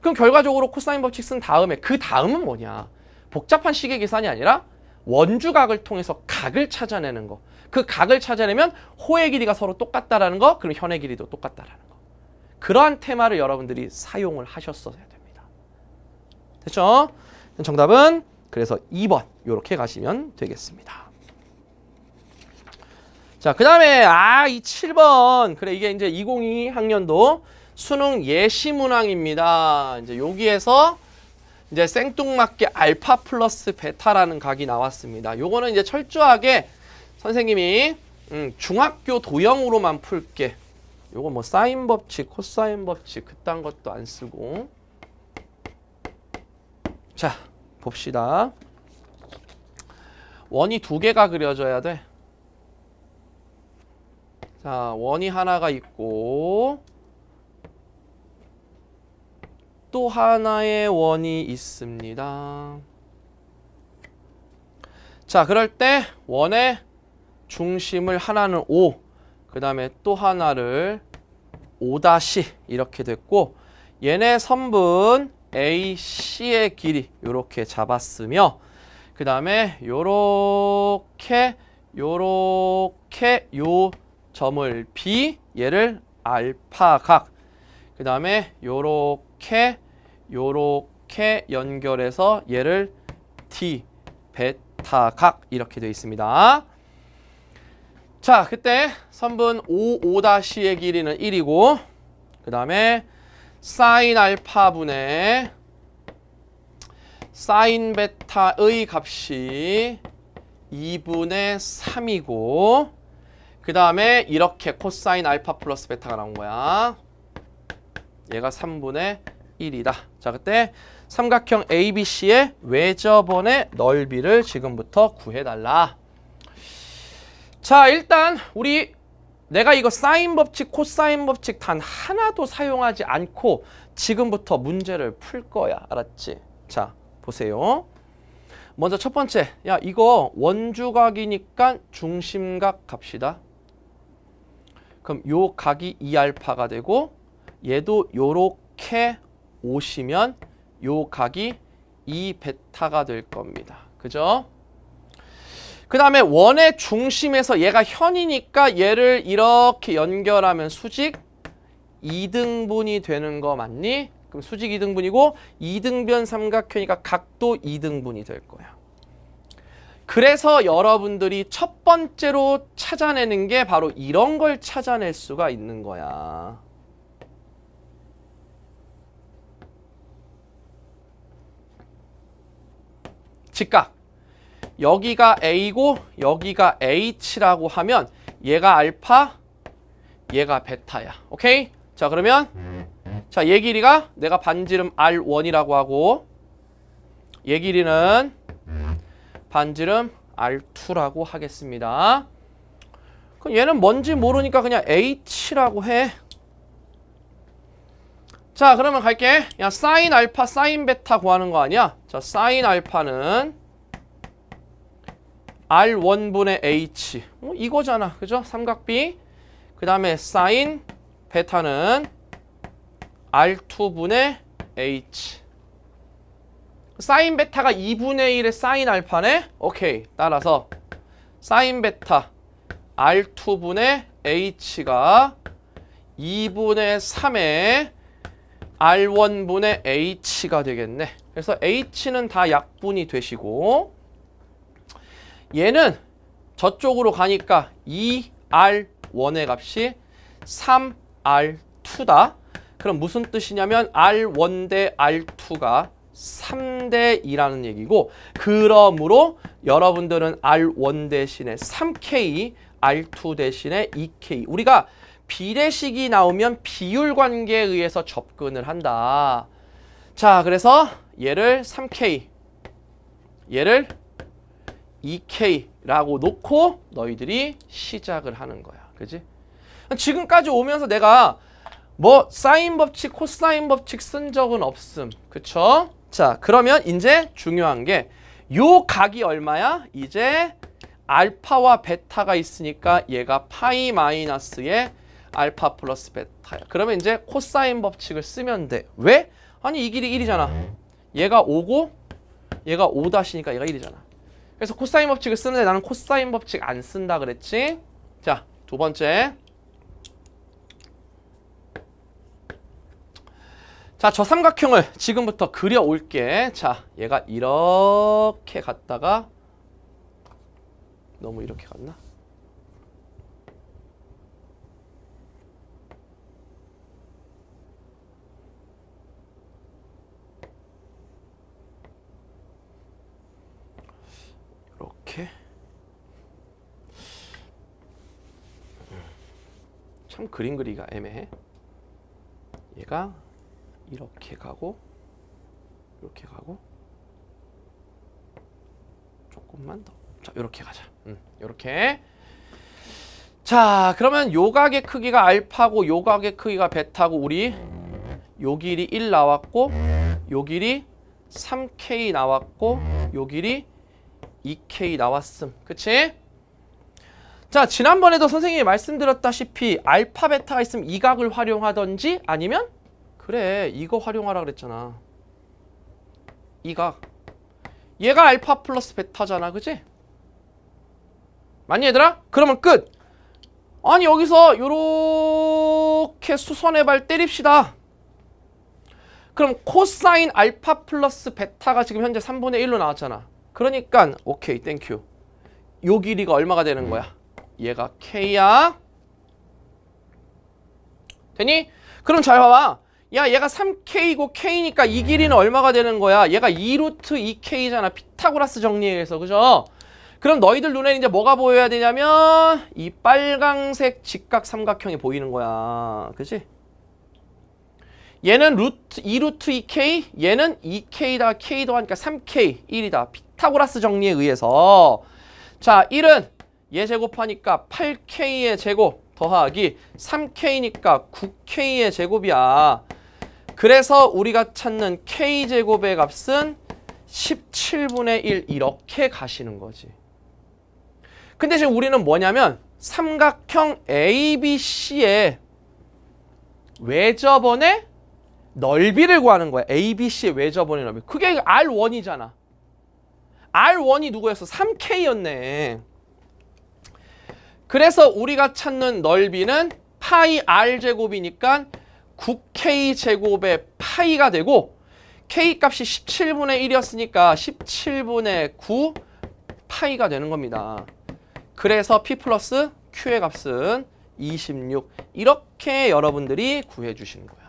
그럼 결과적으로 코사인 법칙 쓴 다음에 그 다음은 뭐냐. 복잡한 시계 계산이 아니라 원주각을 통해서 각을 찾아내는 거. 그 각을 찾아내면 호의 길이가 서로 똑같다라는 거, 그리고 현의 길이도 똑같다라는 거. 그러한 테마를 여러분들이 사용을 하셨어야 됩니다. 됐죠? 정답은 그래서 2번 이렇게 가시면 되겠습니다. 자, 그 다음에 아, 이 7번. 그래, 이게 이제 2022 학년도 수능 예시 문항입니다. 이제 여기에서 이제 생뚱맞게 알파 플러스 베타라는 각이 나왔습니다. 요거는 이제 철저하게 선생님이 음, 중학교 도형으로만 풀게. 요거 뭐 사인 법칙, 코사인 법칙 그딴 것도 안 쓰고 자 봅시다. 원이 두 개가 그려져야 돼. 자 원이 하나가 있고 또 하나의 원이 있습니다. 자, 그럴 때 원의 중심을 하나는 5, 그 다음에 또 하나를 5 이렇게 됐고 얘네 선분 AC의 길이 이렇게 잡았으며 그 다음에 요렇게 요렇게 요 점을 B 얘를 알파각 그 다음에 요렇게 요렇게 연결해서 얘를 T, 베타, 각 이렇게 되어 있습니다. 자, 그때 선분 5, 5-의 길이는 1이고 그 다음에 사인 알파분의 사인 베타의 값이 2분의 3이고 그 다음에 이렇게 코사인 알파 플러스 베타가 나온 거야. 얘가 3분의 1이다. 자, 그때 삼각형 ABC의 외접원의 넓이를 지금부터 구해달라. 자, 일단 우리 내가 이거 사인 법칙, 코사인 법칙 단 하나도 사용하지 않고 지금부터 문제를 풀 거야. 알았지? 자, 보세요. 먼저 첫 번째, 야 이거 원주각이니까 중심각 갑시다. 그럼 요 각이 2알파가 되고 얘도 요렇게 오시면 요 각이 2베타가 될 겁니다. 그죠? 그 다음에 원의 중심에서 얘가 현이니까 얘를 이렇게 연결하면 수직 2등분이 되는 거 맞니? 그럼 수직 2등분이고 2등변 삼각형이니까 각도 2등분이 될 거야. 그래서 여러분들이 첫 번째로 찾아내는 게 바로 이런 걸 찾아낼 수가 있는 거야. 직각. 여기가 A고 여기가 H라고 하면 얘가 알파, 얘가 베타야. 오케이? 자, 그러면 자, 얘 길이가 내가 반지름 R1이라고 하고 얘 길이는 반지름 R2라고 하겠습니다. 그럼 얘는 뭔지 모르니까 그냥 H라고 해. 자, 그러면 갈게. 야, 사인 알파, 사인 베타 구하는 거 아니야? 자, 사인 알파는 R1분의 H. 어, 이거잖아. 그죠? 삼각비. 그 다음에 사인 베타는 R2분의 H. 사인 베타가 2분의 1의 사인 알파네? 오케이. 따라서 사인 베타 R2분의 H가 2분의 3의 R1분의 H가 되겠네. 그래서 H는 다 약분이 되시고 얘는 저쪽으로 가니까 2R1의 값이 3R2다. 그럼 무슨 뜻이냐면 R1 대 R2가 3대 2라는 얘기고 그러므로 여러분들은 R1 대신에 3K, R2 대신에 2K 우리가 비례식이 나오면 비율 관계에 의해서 접근을 한다. 자, 그래서 얘를 3K, 얘를 2K라고 놓고 너희들이 시작을 하는 거야. 그지? 지금까지 오면서 내가 뭐 사인 법칙, 코사인 법칙 쓴 적은 없음. 그쵸? 자, 그러면 이제 중요한 게 요 각이 얼마야? 이제 알파와 베타가 있으니까 얘가 파이 마이너스의 알파 플러스 베타야. 그러면 이제 코사인 법칙을 쓰면 돼. 왜? 아니 이 길이 1이잖아. 얘가 5고 얘가 5다시니까 얘가 1이잖아. 그래서 코사인 법칙을 쓰는데 나는 코사인 법칙 안 쓴다 그랬지? 자, 두 번째. 자, 저 삼각형을 지금부터 그려올게. 자, 얘가 이렇게 갔다가 너무 이렇게 갔나? 참 그림 그리기가 애매해 얘가 이렇게 가고 이렇게 가고 조금만 더 자, 이렇게 가자 음, 이렇게 자 그러면 요각의 크기가 알파고 요각의 크기가 베타고 우리 요 길이 1 나왔고 요 길이 3K 나왔고 요 길이 2K 나왔음 그치? 자 지난번에도 선생님이 말씀드렸다시피 알파 베타가 있으면 이각을 활용하던지 아니면 그래 이거 활용하라 그랬잖아 이각 얘가 알파 플러스 베타잖아 그지? 맞니 얘들아? 그러면 끝! 아니 여기서 요렇게 수선해발 때립시다 그럼 코사인 알파 플러스 베타가 지금 현재 3분의 1로 나왔잖아 그러니까 오케이 땡큐 요 길이가 얼마가 되는 거야? 얘가 K야. 되니? 그럼 잘 봐봐. 야 얘가 3K고 이 K니까 이 길이는 얼마가 되는 거야? 얘가 2루트 2K잖아. 피타고라스 정리해서 그죠? 그럼 너희들 눈에 이제 뭐가 보여야 되냐면 이 빨강색 직각 삼각형이 보이는 거야. 그지? 얘는 루트 2루트 2K, 얘는 2K다 K 더하니까 3K, 1이다. 피타고라스 정리에 의해서 자, 1은 얘 제곱하니까 8k의 제곱 더하기 3k니까 9k의 제곱이야. 그래서 우리가 찾는 k제곱의 값은 17분의 1 이렇게 가시는 거지. 근데 지금 우리는 뭐냐면 삼각형 ABC의 외접원의 넓이를 구하는 거야. ABC의 외접원의 넓이. 그게 R1이잖아. R1이 누구였어? 3K였네. 그래서 우리가 찾는 넓이는 파이 r 제곱이니까 9k 제곱의 파이가 되고 k 값이 17분의 1이었으니까 17분의 9 파이가 되는 겁니다. 그래서 p 플러스 q의 값은 26 이렇게 여러분들이 구해주시는 거예요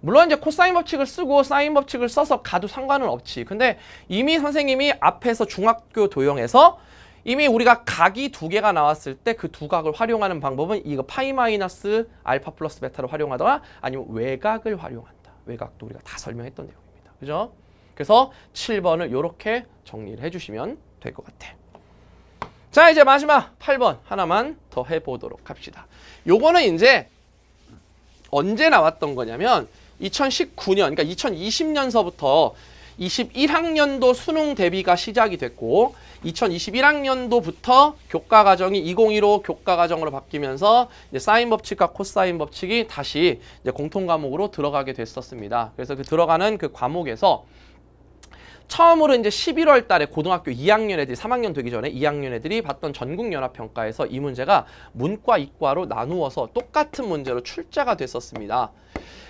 물론 이제 코사인 법칙을 쓰고 사인 법칙을 써서 가도 상관은 없지. 근데 이미 선생님이 앞에서 중학교 도형에서 이미 우리가 각이 두 개가 나왔을 때 그 두 각을 활용하는 방법은 이거 파이 마이너스 알파 플러스 베타를 활용하다가 아니면 외곽을 활용한다. 외곽도 우리가 다 설명했던 내용입니다. 그죠? 그래서 7번을 이렇게 정리를 해주시면 될 것 같아. 자 이제 마지막 8번 하나만 더 해보도록 합시다. 요거는 이제 언제 나왔던 거냐면 2019년 그러니까 2020년서부터 21학년도 수능 대비가 시작이 됐고 2021학년도부터 교과 과정이 2015 교과 과정으로 바뀌면서 이제 사인 법칙과 코사인 법칙이 다시 이제 공통 과목으로 들어가게 됐었습니다. 그래서 그 들어가는 그 과목에서 처음으로 이제 11월 달에 고등학교 2학년 애들이 3학년 되기 전에 2학년 애들이 봤던 전국연합평가에서 이 문제가 문과, 이과로 나누어서 똑같은 문제로 출제가 됐었습니다.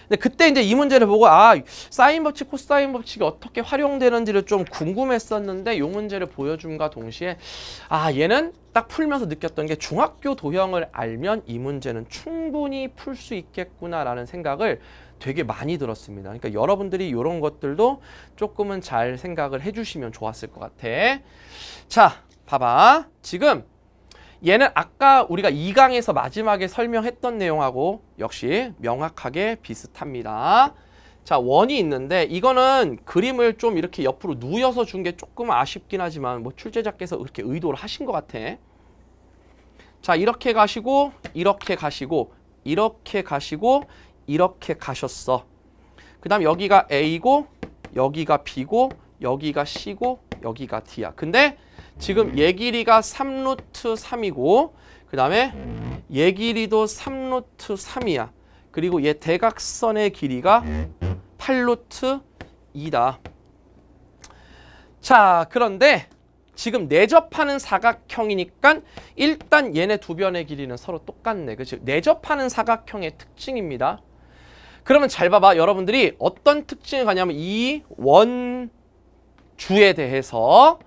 근데 그때 이제 이 문제를 보고 아 사인 법칙, 코사인 법칙이 어떻게 활용되는지를 좀 궁금했었는데 이 문제를 보여줌과 동시에 아 얘는 딱 풀면서 느꼈던 게 중학교 도형을 알면 이 문제는 충분히 풀 수 있겠구나라는 생각을 되게 많이 들었습니다. 그러니까 여러분들이 이런 것들도 조금은 잘 생각을 해주시면 좋았을 것 같아. 자, 봐봐. 지금 얘는 아까 우리가 2강에서 마지막에 설명했던 내용하고 역시 명확하게 비슷합니다. 자, 원이 있는데 이거는 그림을 좀 이렇게 옆으로 누여서 준 게 조금 아쉽긴 하지만 뭐 출제자께서 이렇게 의도를 하신 것 같아. 자, 이렇게 가시고 이렇게 가시고 이렇게 가시고 이렇게 가셨어. 그 다음 여기가 A고 여기가 B고 여기가 C고 여기가 D야. 근데 지금 얘 길이가 3루트 3이고 그 다음에 얘 길이도 3루트 3이야. 그리고 얘 대각선의 길이가 8루트 2다. 자 그런데 지금 내접하는 사각형이니까 일단 얘네 두 변의 길이는 서로 똑같네. 그치? 내접하는 사각형의 특징입니다. 그러면 잘 봐봐. 여러분들이 어떤 특징을 가냐면 이 원주에 대해서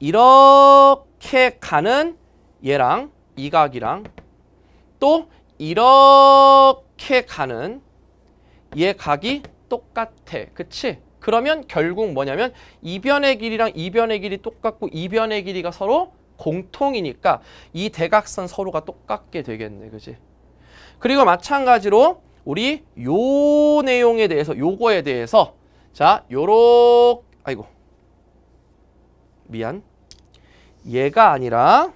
이렇게 가는 얘랑 이 각이랑 또 이렇게 가는 얘 각이 똑같아. 그치? 그러면 결국 뭐냐면 이변의 길이랑 이변의 길이 똑같고 이변의 길이가 서로 공통이니까 이 대각선 서로가 똑같게 되겠네. 그치 그리고 마찬가지로 우리 요 내용에 대해서 요거에 대해서 자 요렇 아이고 미안 얘가 아니라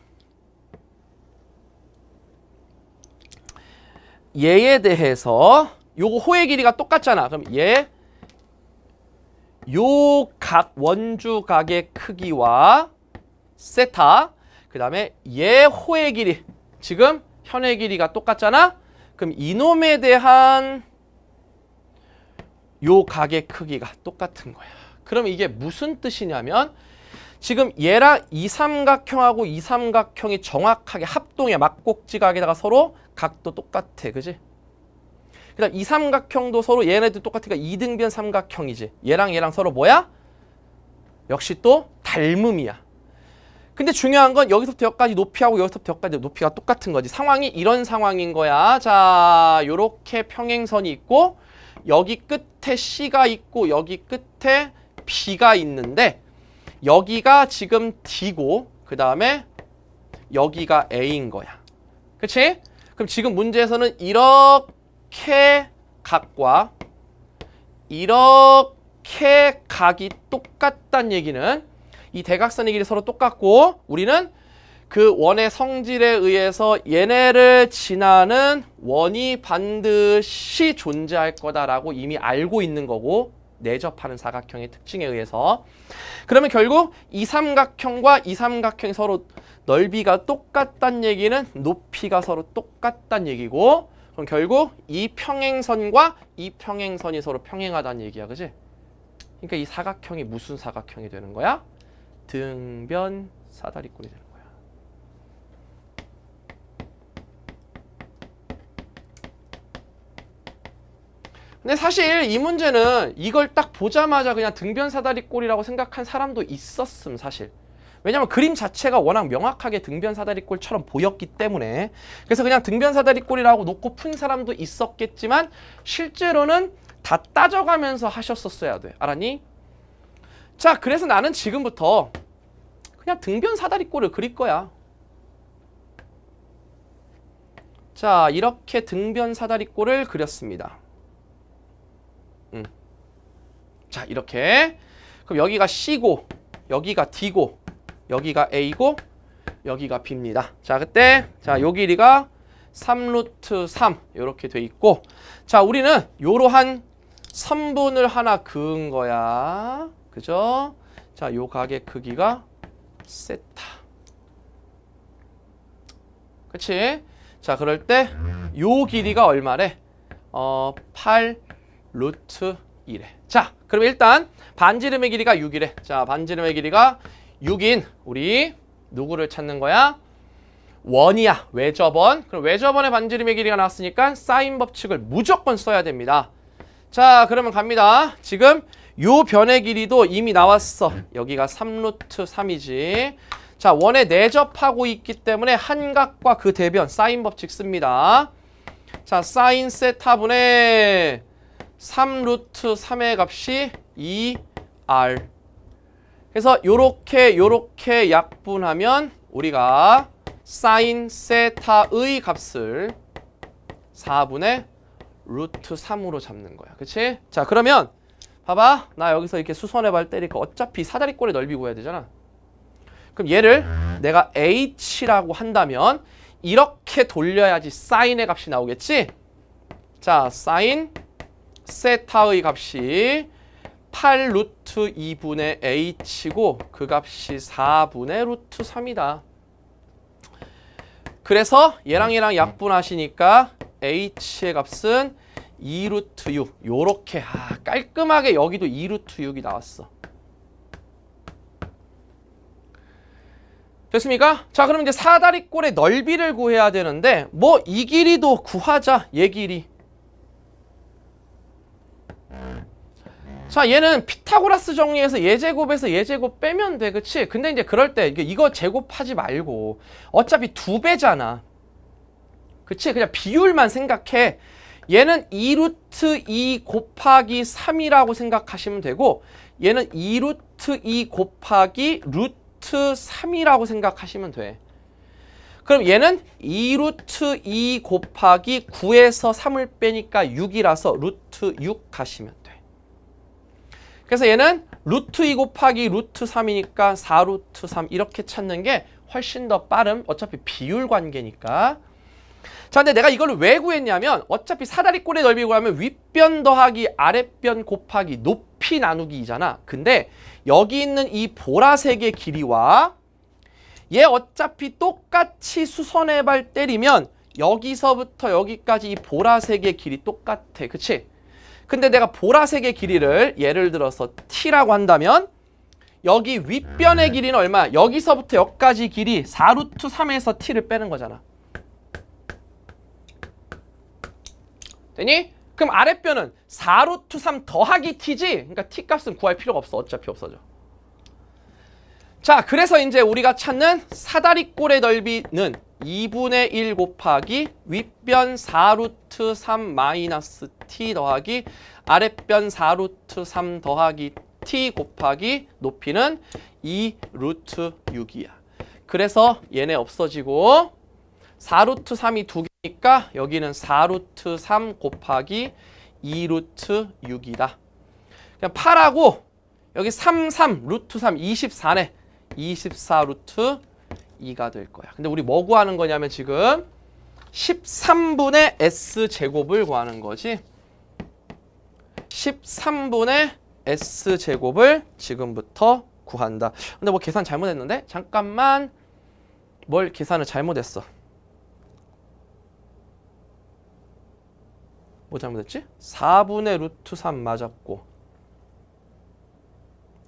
얘에 대해서 요거 호의 길이가 똑같잖아. 그럼 얘 요 각 원주 각의 크기와 세타 그 다음에 얘 호의 길이 지금 현의 길이가 똑같잖아. 그럼 이놈에 대한 요 각의 크기가 똑같은 거야. 그럼 이게 무슨 뜻이냐면 지금 얘랑 이 삼각형하고 이 삼각형이 정확하게 합동해 막꼭지각에다가 서로 각도 똑같아 그지? 그 다음 이 삼각형도 서로 얘네도 똑같으니까 이등변 삼각형이지 얘랑 얘랑 서로 뭐야? 역시 또 닮음이야 근데 중요한 건 여기서부터 여기까지 높이하고 여기서부터 여기까지 높이가 똑같은 거지 상황이 이런 상황인 거야 자 요렇게 평행선이 있고 여기 끝에 C가 있고 여기 끝에 B가 있는데 여기가 지금 D고 그 다음에 여기가 A인 거야. 그치? 그럼 지금 문제에서는 이렇게 각과 이렇게 각이 똑같단 얘기는 이 대각선의 길이 서로 똑같고 우리는 그 원의 성질에 의해서 얘네를 지나는 원이 반드시 존재할 거다라고 이미 알고 있는 거고 내접하는 사각형의 특징에 의해서 그러면 결국 이 삼각형과 이 삼각형이 서로 넓이가 똑같다는 얘기는 높이가 서로 똑같다는 얘기고 그럼 결국 이 평행선과 이 평행선이 서로 평행하다는 얘기야 그지? 그러니까 이 사각형이 무슨 사각형이 되는 거야? 등변 사다리꼴이 되는 거야. 근데 사실 이 문제는 이걸 딱 보자마자 그냥 등변사다리꼴이라고 생각한 사람도 있었음 사실 왜냐면 그림 자체가 워낙 명확하게 등변사다리꼴처럼 보였기 때문에 그래서 그냥 등변사다리꼴이라고 놓고 푼 사람도 있었겠지만 실제로는 다 따져가면서 하셨었어야 돼 알았니? 자 그래서 나는 지금부터 그냥 등변사다리꼴을 그릴 거야 자 이렇게 등변사다리꼴을 그렸습니다 자, 이렇게. 그럼 여기가 C고, 여기가 D고, 여기가 A고, 여기가 B입니다. 자, 그때 자, 요 길이가 3루트 3 이렇게 돼 있고 자, 우리는 요러한 3분을 하나 그은 거야. 그죠? 자, 요 각의 크기가 세타. 그치? 자, 그럴 때 요 길이가 얼마래? 어, 8 루트 2래. 자, 그럼 일단 반지름의 길이가 6이래. 자, 반지름의 길이가 6인 우리 누구를 찾는 거야? 원이야. 외접원. 그럼 외접원의 반지름의 길이가 나왔으니까 사인 법칙을 무조건 써야 됩니다. 자, 그러면 갑니다. 지금 요 변의 길이도 이미 나왔어. 여기가 3루트 3이지. 자, 원에 내접하고 있기 때문에 한각과 그 대변 사인 법칙 씁니다. 자, 사인 세타분의 3루트 3의 값이 2R 그래서 요렇게 요렇게 약분하면 우리가 사인 세타의 값을 4분의 루트 3으로 잡는 거야. 그치? 자 그러면 봐봐. 나 여기서 이렇게 수선해 발 때리니까 어차피 사다리꼴의 넓이 구해야 되잖아. 그럼 얘를 내가 h라고 한다면 이렇게 돌려야지 사인의 값이 나오겠지? 자 사인 세타의 값이 8 루트 2분의 h고 그 값이 4분의 루트 3이다. 그래서 얘랑 얘랑 약분하시니까 h의 값은 2 루트 6 요렇게 아, 깔끔하게 여기도 2 루트 6이 나왔어. 됐습니까? 자 그럼 이제 사다리꼴의 넓이를 구해야 되는데 뭐 이 길이도 구하자 얘 길이 자 얘는 피타고라스 정리에서 예제곱에서 예제곱 빼면 돼 그치? 근데 이제 그럴 때 이거 제곱하지 말고 어차피 두 배잖아 그치? 그냥 비율만 생각해 얘는 2루트 2 곱하기 3이라고 생각하시면 되고 얘는 2루트 2 곱하기 루트 3이라고 생각하시면 돼 그럼 얘는 2루트 2 곱하기 9에서 3을 빼니까 6이라서 루트 6 가시면 돼. 그래서 얘는 루트 2 곱하기 루트 3이니까 4루트 3 이렇게 찾는 게 훨씬 더 빠름. 어차피 비율 관계니까. 자, 근데 내가 이걸 왜 구했냐면 어차피 사다리꼴의 넓이 구하면 윗변 더하기 아랫변 곱하기 높이 나누기이잖아. 근데 여기 있는 이 보라색의 길이와 얘 예, 어차피 똑같이 수선의발 때리면 여기서부터 여기까지 이 보라색의 길이 똑같아. 그치? 근데 내가 보라색의 길이를 예를 들어서 t라고 한다면 여기 윗변의 음. 길이는 얼마? 여기서부터 여기까지 길이 4루트 3에서 t를 빼는 거잖아. 되니? 그럼 아랫변은 4루트 3 더하기 t지? 그러니까 t 값은 구할 필요가 없어. 어차피 없어져. 자, 그래서 이제 우리가 찾는 사다리꼴의 넓이는 2분의 1 곱하기 윗변 4루트 3 마이너스 t 더하기 아랫변 4루트 3 더하기 t 곱하기 높이는 2루트 6이야. 그래서 얘네 없어지고 4루트 3이 2 개니까 여기는 4루트 3 곱하기 2루트 6이다. 그냥 8하고 여기 3, 3, 루트 3, 24네. 24 루트 2가 될 거야. 근데 우리 뭐 구하는 거냐면 지금 13분의 S제곱을 구하는 거지. 13분의 S제곱을 지금부터 구한다. 근데 뭐 계산 잘못했는데? 잠깐만 뭘 계산을 잘못했어. 뭐 잘못했지? 4분의 루트 3 맞았고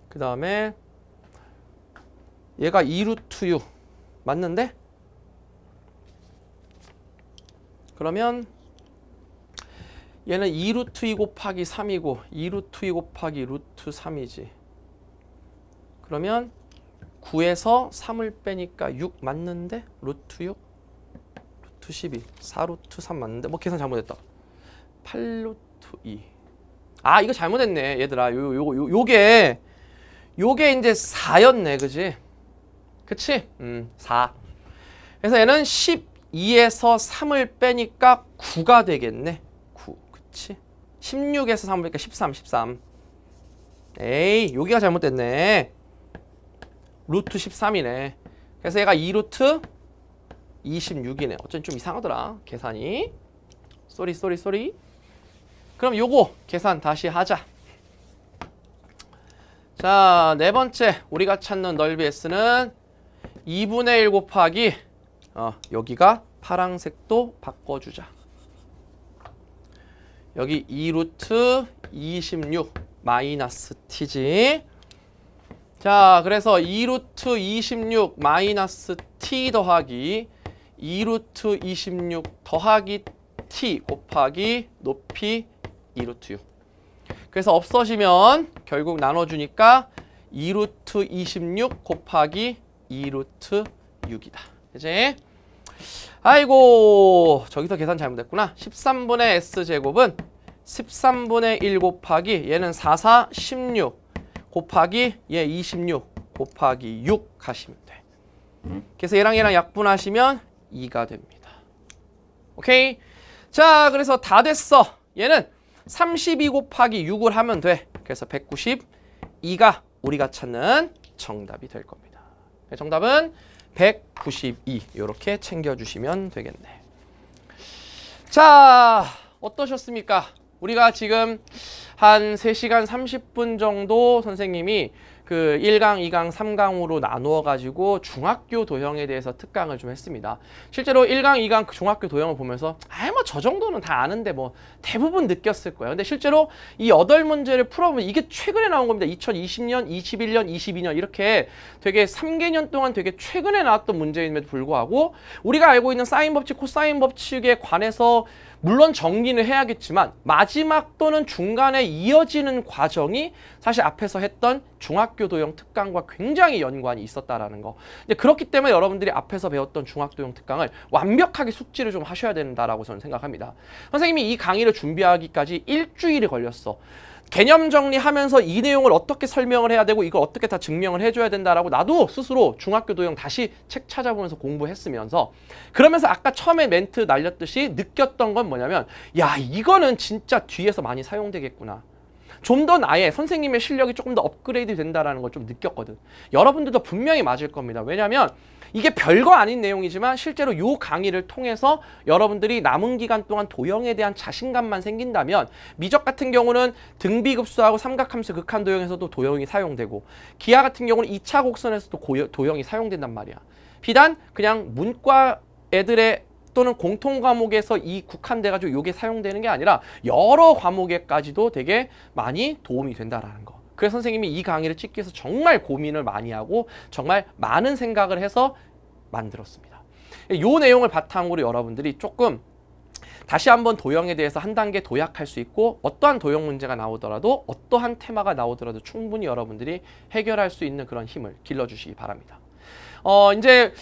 그 다음에 얘가 2루트 유 맞는데? 그러면 얘는 2루트 2 곱하기 3이고 2루트 2 곱하기 루트 3이지. 그러면 9에서 3을 빼니까 6 맞는데? 루트 6? 루트 12. 4루트 3 맞는데? 뭐 계산 잘못했다. 8루트 2. 아 이거 잘못했네 얘들아 요, 요, 요, 요게 요게 이제 4였네 그지? 그치? 음, 4. 그래서 얘는 12에서 3을 빼니까 9가 되겠네. 9. 그치? 16에서 3을 빼니까 13, 13. 에이, 여기가 잘못됐네. 루트 13이네. 그래서 얘가 2루트 26이네. 어쩐지 좀 이상하더라. 계산이. 쏘리, 쏘리, 쏘리. 그럼 요거 계산 다시 하자. 자, 네 번째 우리가 찾는 넓이 S는 2분의 1 곱하기 어, 여기가 파랑색도 바꿔주자. 여기 2루트 26 마이너스 t지. 자, 그래서 2루트 26 마이너스 t 더하기 2루트 26 더하기 t 곱하기 높이 2루트 6. 그래서 없어지면 결국 나눠주니까 2루트 26 곱하기 2루트 6이다. 그지? 아이고 저기서 계산 잘못했구나. 13분의 S제곱은 13분의 1 곱하기 얘는 4, 4, 16 곱하기 얘26 곱하기 6 가시면 돼. 음. 그래서 얘랑 얘랑 약분하시면 2가 됩니다. 오케이? 자 그래서 다 됐어. 얘는 32 곱하기 6을 하면 돼. 그래서 192가 우리가 찾는 정답이 될 겁니다. 네, 정답은 192 이렇게 챙겨주시면 되겠네. 자, 어떠셨습니까? 우리가 지금 한 3시간 30분 정도 선생님이 그 1강, 2강, 3강으로 나누어 가지고 중학교 도형에 대해서 특강을 좀 했습니다. 실제로 1강, 2강 그 중학교 도형을 보면서 아이 뭐저 정도는 다 아는데 뭐 대부분 느꼈을 거예요. 근데 실제로 이 8문제를 풀어보면 이게 최근에 나온 겁니다. 2020년, 21년, 22년 이렇게 되게 3개년 동안 되게 최근에 나왔던 문제임에도 불구하고 우리가 알고 있는 사인 법칙, 코사인 법칙에 관해서 물론 정리는 해야겠지만 마지막 또는 중간에 이어지는 과정이 사실 앞에서 했던 중학교도형 특강과 굉장히 연관이 있었다라는 거. 근데 그렇기 때문에 여러분들이 앞에서 배웠던 중학도형 교 특강을 완벽하게 숙지를 좀 하셔야 된다라고 저는 생각합니다. 선생님이 이 강의를 준비하기까지 일주일이 걸렸어. 개념 정리하면서 이 내용을 어떻게 설명을 해야 되고 이걸 어떻게 다 증명을 해줘야 된다라고 나도 스스로 중학교 도형 다시 책 찾아보면서 공부했으면서 그러면서 아까 처음에 멘트 날렸듯이 느꼈던 건 뭐냐면 야 이거는 진짜 뒤에서 많이 사용되겠구나. 좀 더 나의 선생님의 실력이 조금 더 업그레이드 된다는걸 좀 느꼈거든. 여러분들도 분명히 맞을 겁니다. 왜냐하면 이게 별거 아닌 내용이지만 실제로 요 강의를 통해서 여러분들이 남은 기간 동안 도형에 대한 자신감만 생긴다면 미적 같은 경우는 등비급수하고 삼각함수 극한 도형에서도 도형이 사용되고 기하 같은 경우는 2차 곡선에서도 고여, 도형이 사용된단 말이야. 비단 그냥 문과 애들의 또는 공통 과목에서 이 국한돼가지고 이게 사용되는 게 아니라 여러 과목에까지도 되게 많이 도움이 된다라는 거. 그래서 선생님이 이 강의를 찍기 위해서 정말 고민을 많이 하고 정말 많은 생각을 해서 만들었습니다. 요 내용을 바탕으로 여러분들이 조금 다시 한번 도형에 대해서 한 단계 도약할 수 있고 어떠한 도형 문제가 나오더라도 어떠한 테마가 나오더라도 충분히 여러분들이 해결할 수 있는 그런 힘을 길러주시기 바랍니다. 어 이제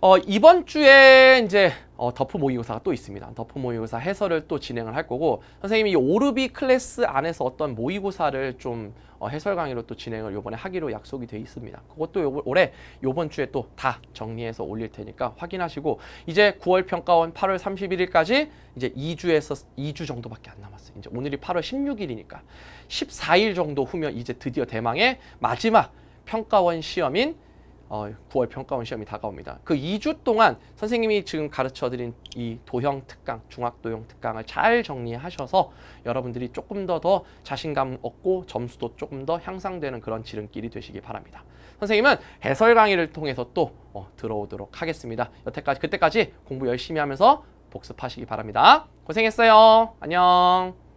어 이번 주에 이제 어 더프 모의고사가 또 있습니다. 더프 모의고사 해설을 또 진행을 할 거고 선생님이 오르비 클래스 안에서 어떤 모의고사를 좀 어, 해설 강의로 또 진행을 요번에 하기로 약속이 돼 있습니다. 그것도 요 올해 요번 주에 또 다 정리해서 올릴 테니까 확인하시고 이제 9월 평가원 8월 31일까지 이제 2주에서 2주 정도밖에 안 남았어요. 이제 오늘이 8월 16일이니까 14일 정도 후면 이제 드디어 대망의 마지막 평가원 시험인 9월 어, 평가원 시험이 다가옵니다. 그 2주 동안 선생님이 지금 가르쳐드린 이 도형 특강, 중학 도형 특강을 잘 정리하셔서 여러분들이 조금 더 더 자신감 얻고 점수도 조금 더 향상되는 그런 지름길이 되시기 바랍니다. 선생님은 해설 강의를 통해서 또 어, 들어오도록 하겠습니다. 여태까지 그때까지 공부 열심히 하면서 복습하시기 바랍니다. 고생했어요. 안녕.